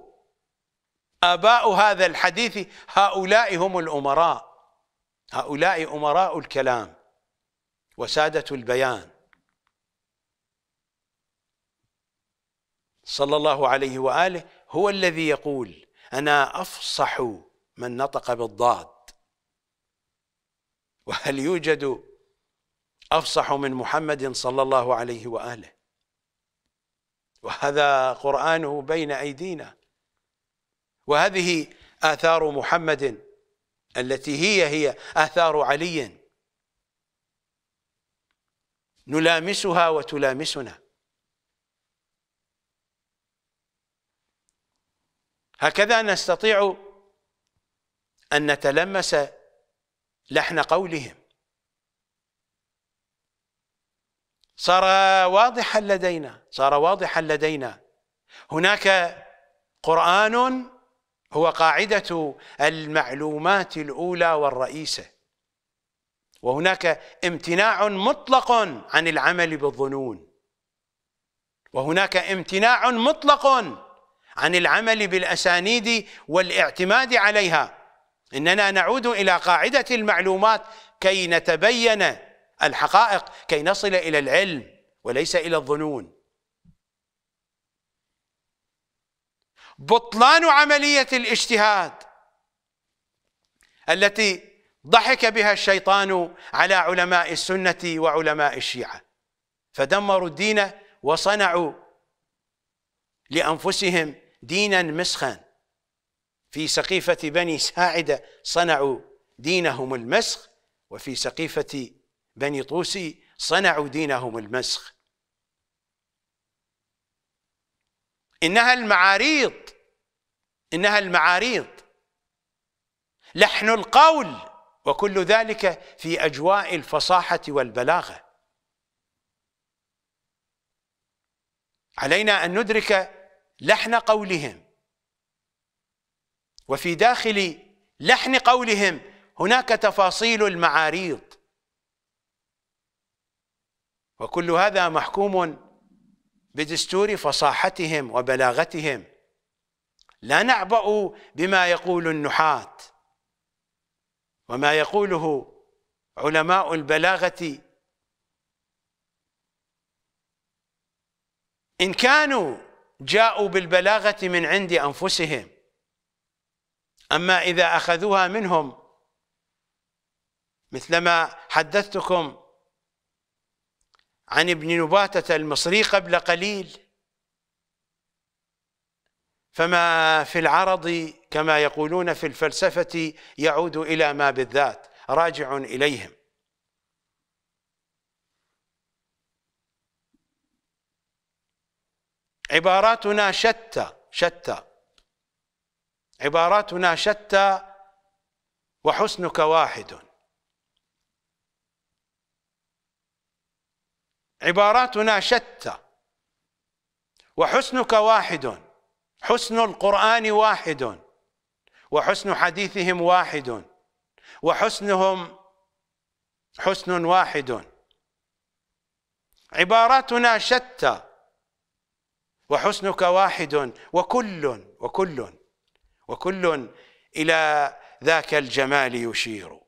آباء هذا الحديث هؤلاء هم الأمراء هؤلاء أمراء الكلام وسادة البيان صلى الله عليه وآله هو الذي يقول أنا أفصح من نطق بالضاد وهل يوجد أفصح من محمد صلى الله عليه وآله وهذا قرآنه بين أيدينا وهذه آثار محمد التي هي هي آثار علي نلامسها وتلامسنا هكذا نستطيع أن نتلمس لحن قولهم صار واضحا لدينا صار واضحا لدينا هناك قرآن هو قاعدة المعلومات الأولى والرئيسة وهناك امتناع مطلق عن العمل بالظنون وهناك امتناع مطلق عن العمل بالأسانيد والاعتماد عليها إننا نعود إلى قاعدة المعلومات كي نتبين الحقائق كي نصل إلى العلم وليس إلى الظنون بطلان عملية الاجتهاد التي ضحك بها الشيطان على علماء السنة وعلماء الشيعة فدمروا الدين وصنعوا لأنفسهم دينا مسخا في سقيفة بني ساعدة صنعوا دينهم المسخ وفي سقيفة بني طوسي صنعوا دينهم المسخ إنها المعاريض إنها المعاريض لحن القول وكل ذلك في أجواء الفصاحة والبلاغة علينا أن ندرك لحن قولهم وفي داخل لحن قولهم هناك تفاصيل المعاريض وكل هذا محكوم بدستور فصاحتهم وبلاغتهم لا نعبأ بما يقول النحاة وما يقوله علماء البلاغة إن كانوا جاءوا بالبلاغة من عند أنفسهم أما إذا أخذوها منهم مثلما حدثتكم عن ابن نباتة المصري قبل قليل فما في العرض كما يقولون في الفلسفة يعود إلى ما بالذات راجع إليهم عباراتنا شتى شتى عباراتنا شتى وحسنك واحد عباراتنا شتى وحسنك واحد حسن القرآن واحد وحسن حديثهم واحد وحسنهم حسن واحد عباراتنا شتى وحسنك واحد وكل وكل وكل إلى ذاك الجمال يشير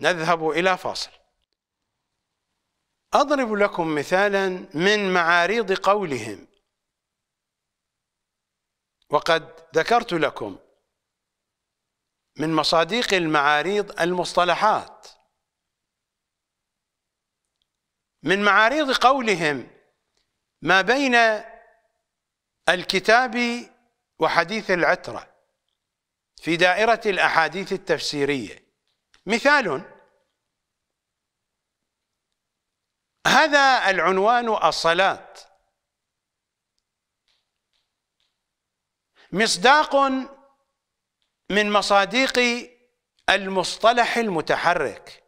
نذهب إلى فاصل أضرب لكم مثالا من معاريض قولهم وقد ذكرت لكم من مصادق المعاريض المصطلحات من معاريض قولهم ما بين الكتاب وحديث العترة في دائرة الأحاديث التفسيرية مثال هذا العنوان الصلاة مصداق من مصادق المصطلح المتحرك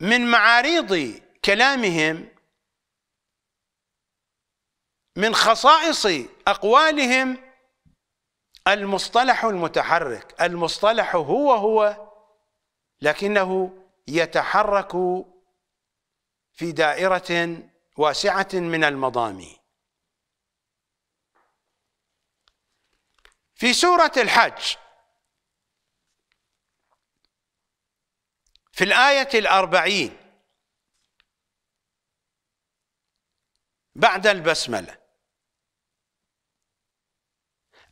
من معاريض كلامهم من خصائص أقوالهم المصطلح المتحرك المصطلح هو هو لكنه يتحرك في دائرة واسعة من المضامين في سورة الحج في الآية الأربعين بعد البسملة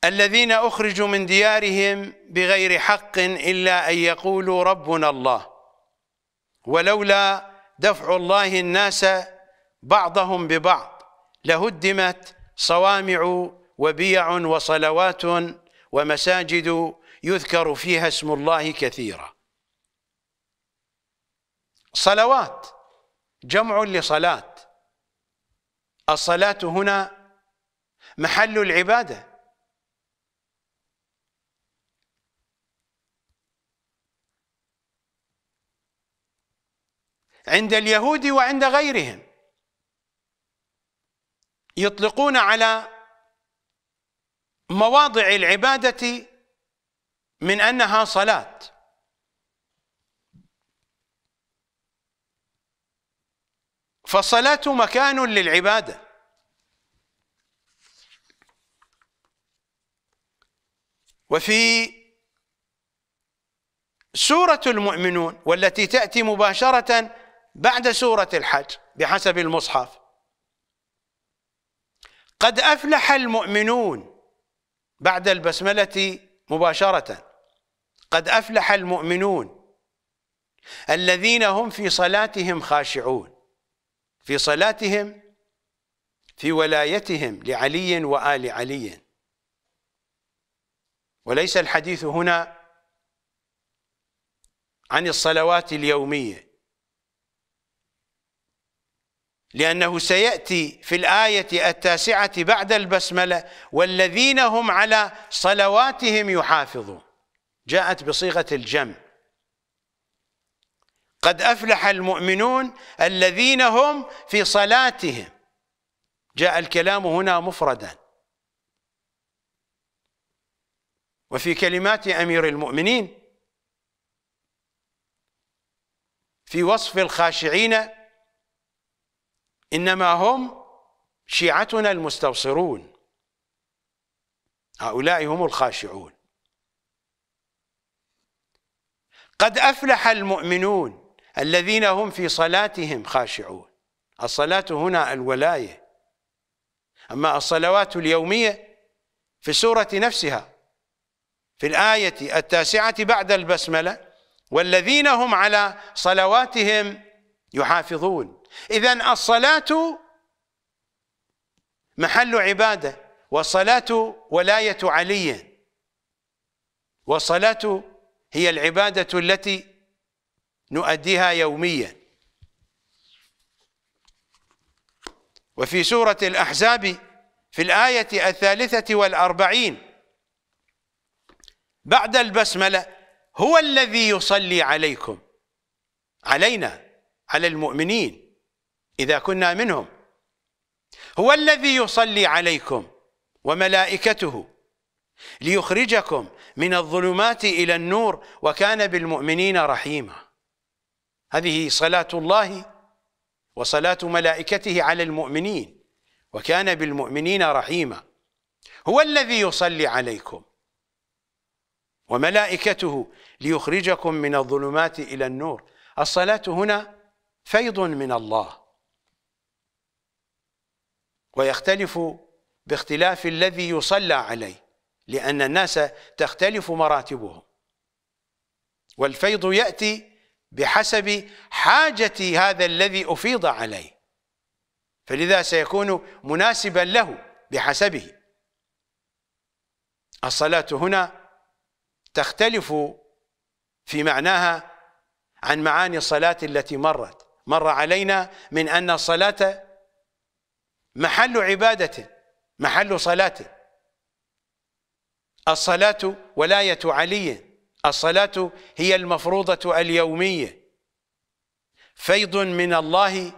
الذين أخرجوا من ديارهم بغير حق إلا أن يقولوا ربنا الله ولولا دفع الله الناس بعضهم ببعض لهدمت صوامع وبيع وصلوات ومساجد يذكر فيها اسم الله كثيرا صلوات جمع لصلاة الصلاة هنا محل العباده عند اليهود وعند غيرهم يطلقون على مواضع العبادة من أنها صلاة فالصلاة مكان للعبادة وفي سورة المؤمنون والتي تأتي مباشرة بعد سورة الحج بحسب المصحف قد أفلح المؤمنون بعد البسملة مباشرة قد أفلح المؤمنون الذين هم في صلاتهم خاشعون في صلاتهم في ولايتهم لعلي وآل علي وليس الحديث هنا عن الصلوات اليوميه لأنه سيأتي في الآية التاسعة بعد البسملة والذين هم على صلواتهم يحافظون جاءت بصيغة الجمع قد أفلح المؤمنون الذين هم في صلاتهم جاء الكلام هنا مفردا وفي كلمات أمير المؤمنين في وصف الخاشعين إنما هم شيعتنا المستبصرون هؤلاء هم الخاشعون قد أفلح المؤمنون الذين هم في صلاتهم خاشعون الصلاة هنا الولاية أما الصلوات اليومية في السورة نفسها في الآية التاسعة بعد البسملة والذين هم على صلواتهم يحافظون إذا الصلاة محل عبادة والصلاة ولاية علي والصلاة هي العبادة التي نؤديها يوميا وفي سورة الأحزاب في الآية الثالثة والأربعين بعد البسملة هو الذي يصلي عليكم علينا على المؤمنين إذا كنا منهم هو الذي يصلي عليكم وملائكته ليخرجكم من الظلمات إلى النور وكان بالمؤمنين رحيما هذه صلاة الله وصلاة ملائكته على المؤمنين وكان بالمؤمنين رحيما هو الذي يصلي عليكم وملائكته ليخرجكم من الظلمات إلى النور الصلاة هنا فيض من الله ويختلف باختلاف الذي يصلى عليه لأن الناس تختلف مراتبهم والفيض يأتي بحسب حاجة هذا الذي أفيض عليه فلذا سيكون مناسبا له بحسبه الصلاة هنا تختلف في معناها عن معاني الصلاة التي مرت مر علينا من أن الصلاة محل عبادة محل صلاة الصلاة ولاية علي الصلاة هي المفروضة اليومية فيض من الله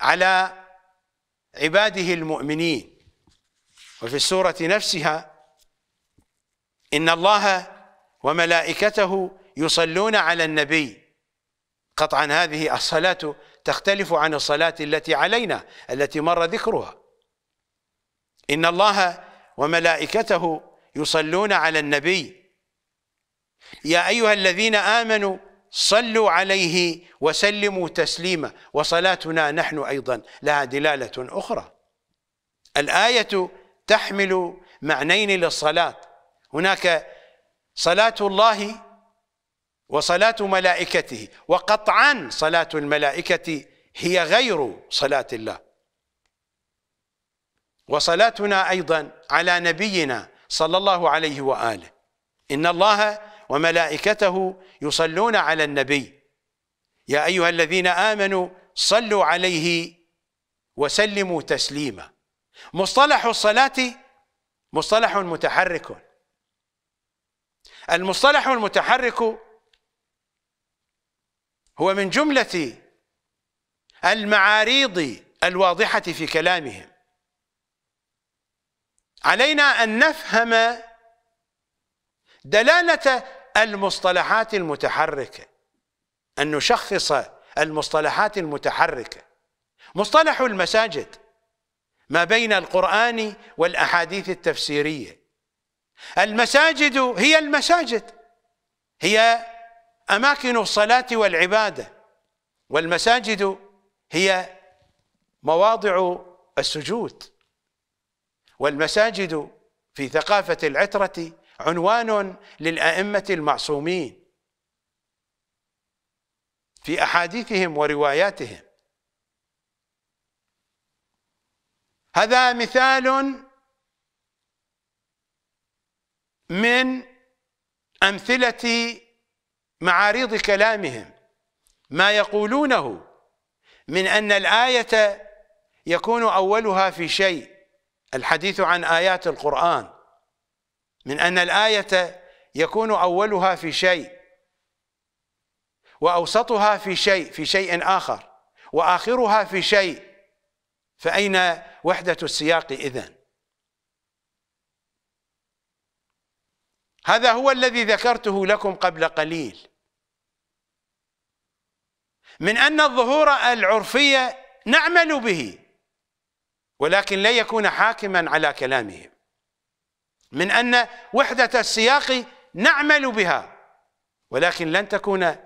على عباده المؤمنين وفي السورة نفسها إن الله وملائكته يصلون على النبي قطعا هذه الصلاة تختلف عن الصلاة التي علينا التي مر ذكرها إن الله وملائكته يصلون على النبي يا أيها الذين آمنوا صلوا عليه وسلموا تسليما وصلاتنا نحن أيضا لها دلالة أخرى الآية تحمل معنين للصلاة هناك صلاة الله وصلاة ملائكته وقطعا صلاة الملائكة هي غير صلاة الله وصلاتنا أيضا على نبينا صلى الله عليه وآله إن الله وملائكته يصلون على النبي يا أيها الذين آمنوا صلوا عليه وسلموا تسليما مصطلح الصلاة مصطلح متحرك المصطلح المتحرك هو من جملة المعاريض الواضحة في كلامهم علينا أن نفهم دلالة المصطلحات المتحركة أن نشخص المصطلحات المتحركة مصطلح المساجد ما بين القرآن والأحاديث التفسيرية المساجد هي المساجد هي أماكن الصلاة والعبادة والمساجد هي مواضع السجود والمساجد في ثقافة العترة عنوان للأئمة المعصومين في أحاديثهم ورواياتهم هذا مثال من أمثلة معارض كلامهم ما يقولونه من أن الآية يكون أولها في شيء الحديث عن آيات القرآن من أن الآية يكون أولها في شيء وأوسطها في شيء في شيء آخر وآخرها في شيء فأين وحدة السياق إذن هذا هو الذي ذكرته لكم قبل قليل من أن الظهور العرفية نعمل به ولكن لا يكون حاكما على كلامهم من أن وحدة السياق نعمل بها ولكن لن تكون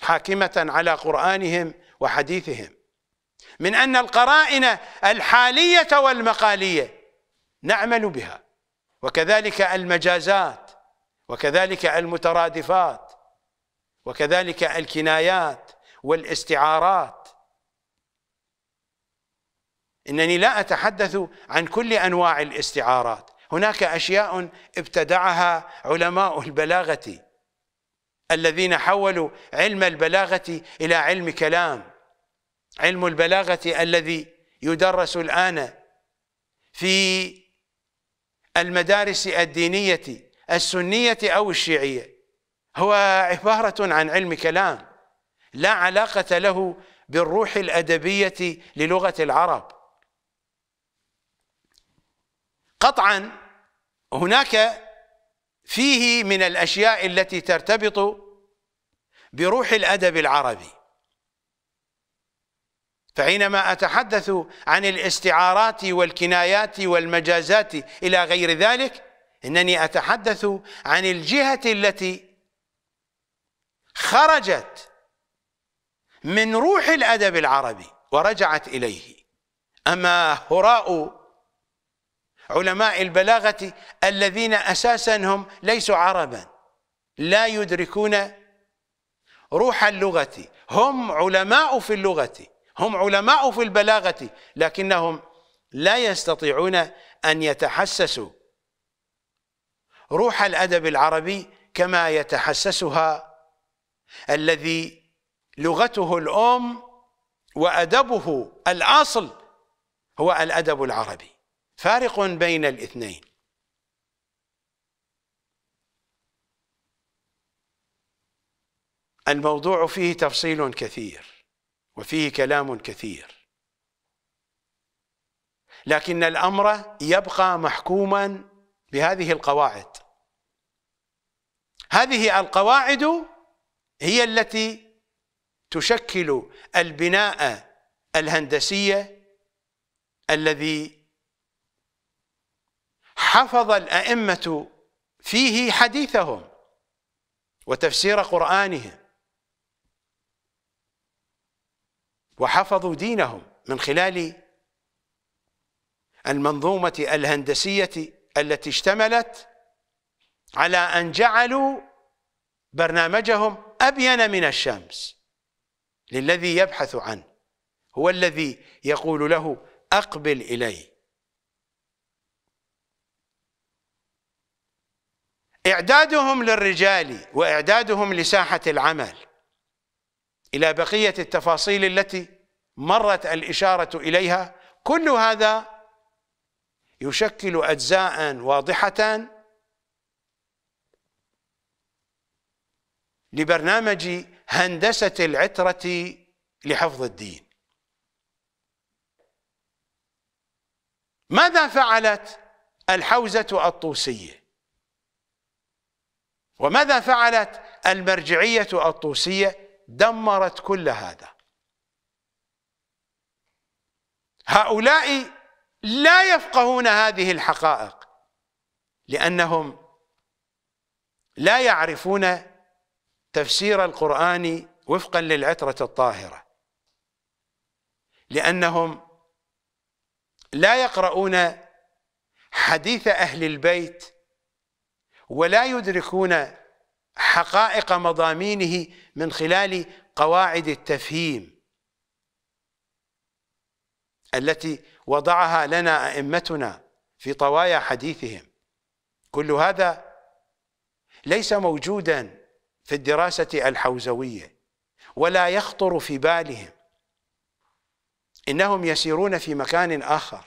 حاكمة على قرآنهم وحديثهم من أن القرائن الحالية والمقالية نعمل بها وكذلك المجازات وكذلك المترادفات وكذلك الكنايات والاستعارات انني لا اتحدث عن كل انواع الاستعارات هناك اشياء ابتدعها علماء البلاغه الذين حولوا علم البلاغه الى علم كلام علم البلاغه الذي يدرس الان في المدارس الدينيه السنية أو الشيعية هو عبارة عن علم كلام لا علاقة له بالروح الأدبية للغة العرب قطعا هناك فيه من الأشياء التي ترتبط بروح الأدب العربي فحينما أتحدث عن الاستعارات والكنايات والمجازات إلى غير ذلك انني اتحدث عن الجهه التي خرجت من روح الادب العربي ورجعت اليه اما هراء علماء البلاغه الذين اساسا هم ليسوا عربا لا يدركون روح اللغه هم علماء في اللغه هم علماء في البلاغه لكنهم لا يستطيعون ان يتحسسوا روح الأدب العربي كما يتحسسها الذي لغته الأم وأدبه الأصل هو الأدب العربي فارق بين الاثنين الموضوع فيه تفصيل كثير وفيه كلام كثير لكن الأمر يبقى محكوما بهذه القواعد هذه القواعد هي التي تشكل البناء الهندسية الذي حفظ الأئمة فيه حديثهم وتفسير قرآنهم وحفظوا دينهم من خلال المنظومة الهندسية التي اشتملت على أن جعلوا برنامجهم أبين من الشمس للذي يبحث عنه هو الذي يقول له أقبل إلي إعدادهم للرجال وإعدادهم لساحة العمل إلى بقية التفاصيل التي مرت الإشارة إليها كل هذا يشكل أجزاء واضحة لبرنامج هندسة العترة لحفظ الدين ماذا فعلت الحوزة الطوسية وماذا فعلت المرجعية الطوسية دمرت كل هذا هؤلاء لا يفقهون هذه الحقائق لأنهم لا يعرفون تفسير القرآن وفقا للعترة الطاهرة لأنهم لا يقرؤون حديث أهل البيت ولا يدركون حقائق مضامينه من خلال قواعد التفهيم التي وضعها لنا أئمتنا في طوايا حديثهم كل هذا ليس موجودا في الدراسة الحوزوية ولا يخطر في بالهم إنهم يسيرون في مكان آخر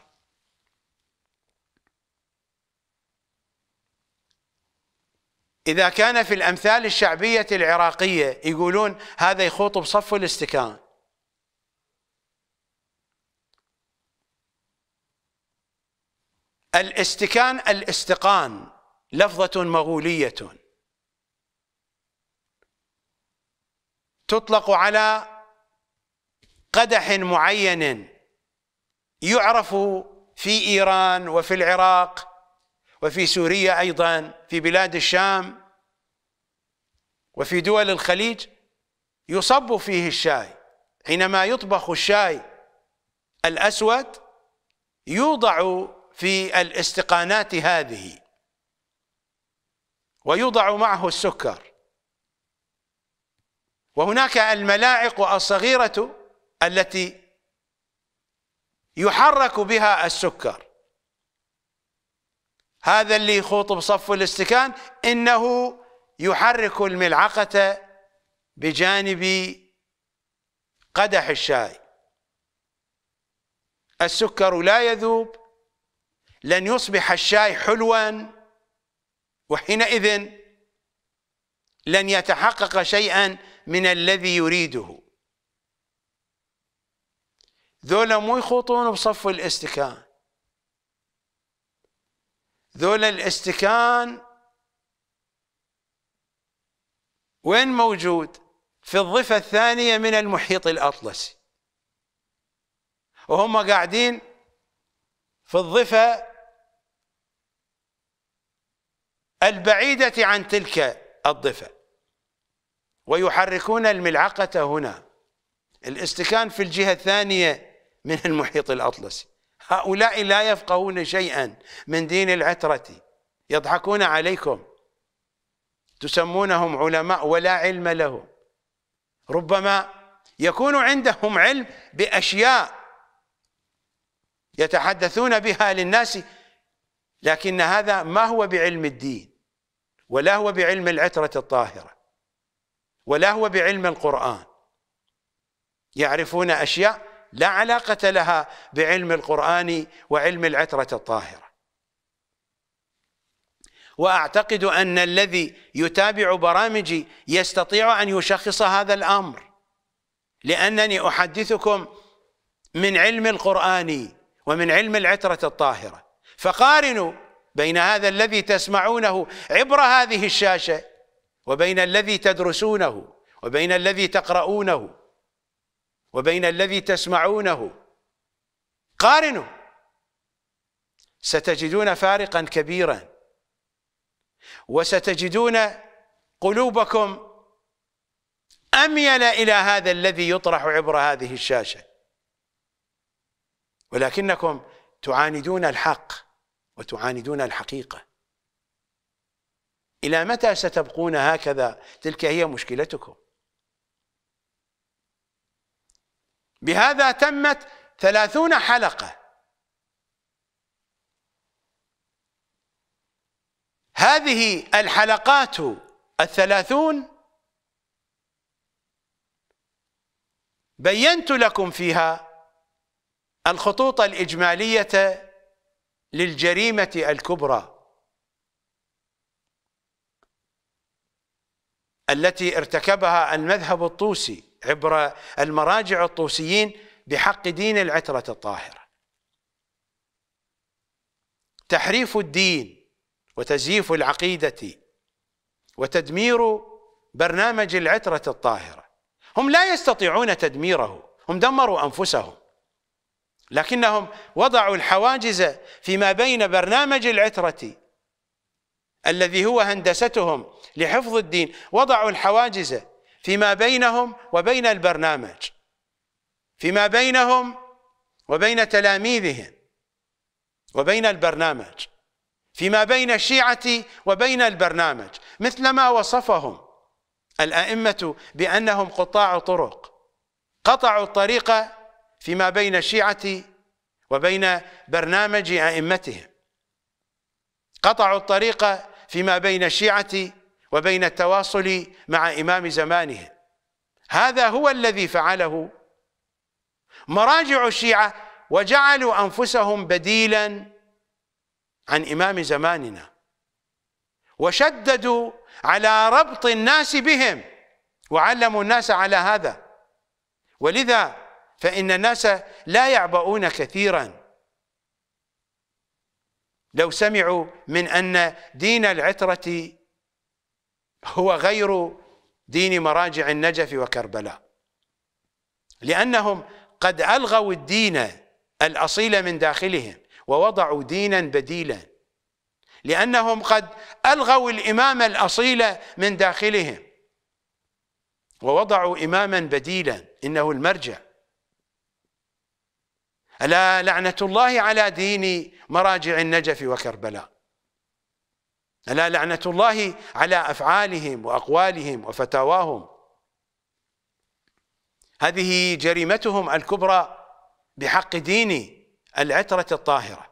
إذا كان في الأمثال الشعبية العراقية يقولون هذا يخوط بصف الاستكان الاستكان الاستقان لفظة مغولية تطلق على قدح معين يعرف في إيران وفي العراق وفي سوريا أيضا في بلاد الشام وفي دول الخليج يصب فيه الشاي حينما يطبخ الشاي الأسود يوضع في الاستقانات هذه ويوضع معه السكر وهناك الملاعق الصغيرة التي يحرك بها السكر هذا اللي يخوط بصف الاستكان إنه يحرك الملعقة بجانب قدح الشاي السكر لا يذوب لن يصبح الشاي حلوا وحينئذ لن يتحقق شيئا من الذي يريده ذولا مو يخوطون بصف الاستكان ذولا الاستكان وين موجود في الضفة الثانية من المحيط الأطلسي وهم قاعدين في الضفة البعيدة عن تلك الضفة ويحركون الملعقة هنا الاستكان في الجهة الثانية من المحيط الأطلسي هؤلاء لا يفقهون شيئا من دين العترة يضحكون عليكم تسمونهم علماء ولا علم لهم ربما يكون عندهم علم بأشياء يتحدثون بها للناس لكن هذا ما هو بعلم الدين ولا هو بعلم العترة الطاهرة ولا هو بعلم القرآن يعرفون أشياء لا علاقة لها بعلم القرآن وعلم العترة الطاهرة وأعتقد أن الذي يتابع برامجي يستطيع أن يشخص هذا الأمر لأنني أحدثكم من علم القرآن ومن علم العترة الطاهرة فقارنوا بين هذا الذي تسمعونه عبر هذه الشاشة وبين الذي تدرسونه وبين الذي تقرؤونه وبين الذي تسمعونه قارنوا ستجدون فارقا كبيرا وستجدون قلوبكم أميل إلى هذا الذي يطرح عبر هذه الشاشة ولكنكم تعاندون الحق وتعاندون الحقيقة إلى متى ستبقون هكذا تلك هي مشكلتكم بهذا تمت ثلاثون حلقة هذه الحلقات الثلاثون بينت لكم فيها الخطوط الإجمالية للجريمة الكبرى التي ارتكبها المذهب الطوسي عبر المراجع الطوسيين بحق دين العترة الطاهرة تحريف الدين وتزييف العقيدة وتدمير برنامج العترة الطاهرة هم لا يستطيعون تدميره هم دمروا أنفسهم لكنهم وضعوا الحواجز فيما بين برنامج العترة الذي هو هندستهم لحفظ الدين وضعوا الحواجز فيما بينهم وبين البرنامج فيما بينهم وبين تلاميذهم وبين البرنامج فيما بين الشيعة وبين البرنامج مثلما وصفهم الأئمة بأنهم قطاع طرق قطعوا الطريق فيما بين الشيعة وبين برنامج أئمتهم قطعوا الطريق فيما بين الشيعة وبين التواصل مع إمام زمانهم هذا هو الذي فعله مراجع الشيعة وجعلوا أنفسهم بديلا عن إمام زماننا وشددوا على ربط الناس بهم وعلموا الناس على هذا ولذا فإن الناس لا يعبؤون كثيرا لو سمعوا من أن دين العترة هو غير دين مراجع النجف وكربلاء لأنهم قد ألغوا الدين الأصيل من داخلهم ووضعوا دينا بديلا لأنهم قد ألغوا الإمام الأصيل من داخلهم ووضعوا إماما بديلا إنه المرجع ألا لعنة الله على دين مراجع النجف وكربلاء ألا لعنة الله على أفعالهم وأقوالهم وفتاواهم هذه جريمتهم الكبرى بحق دين العترة الطاهرة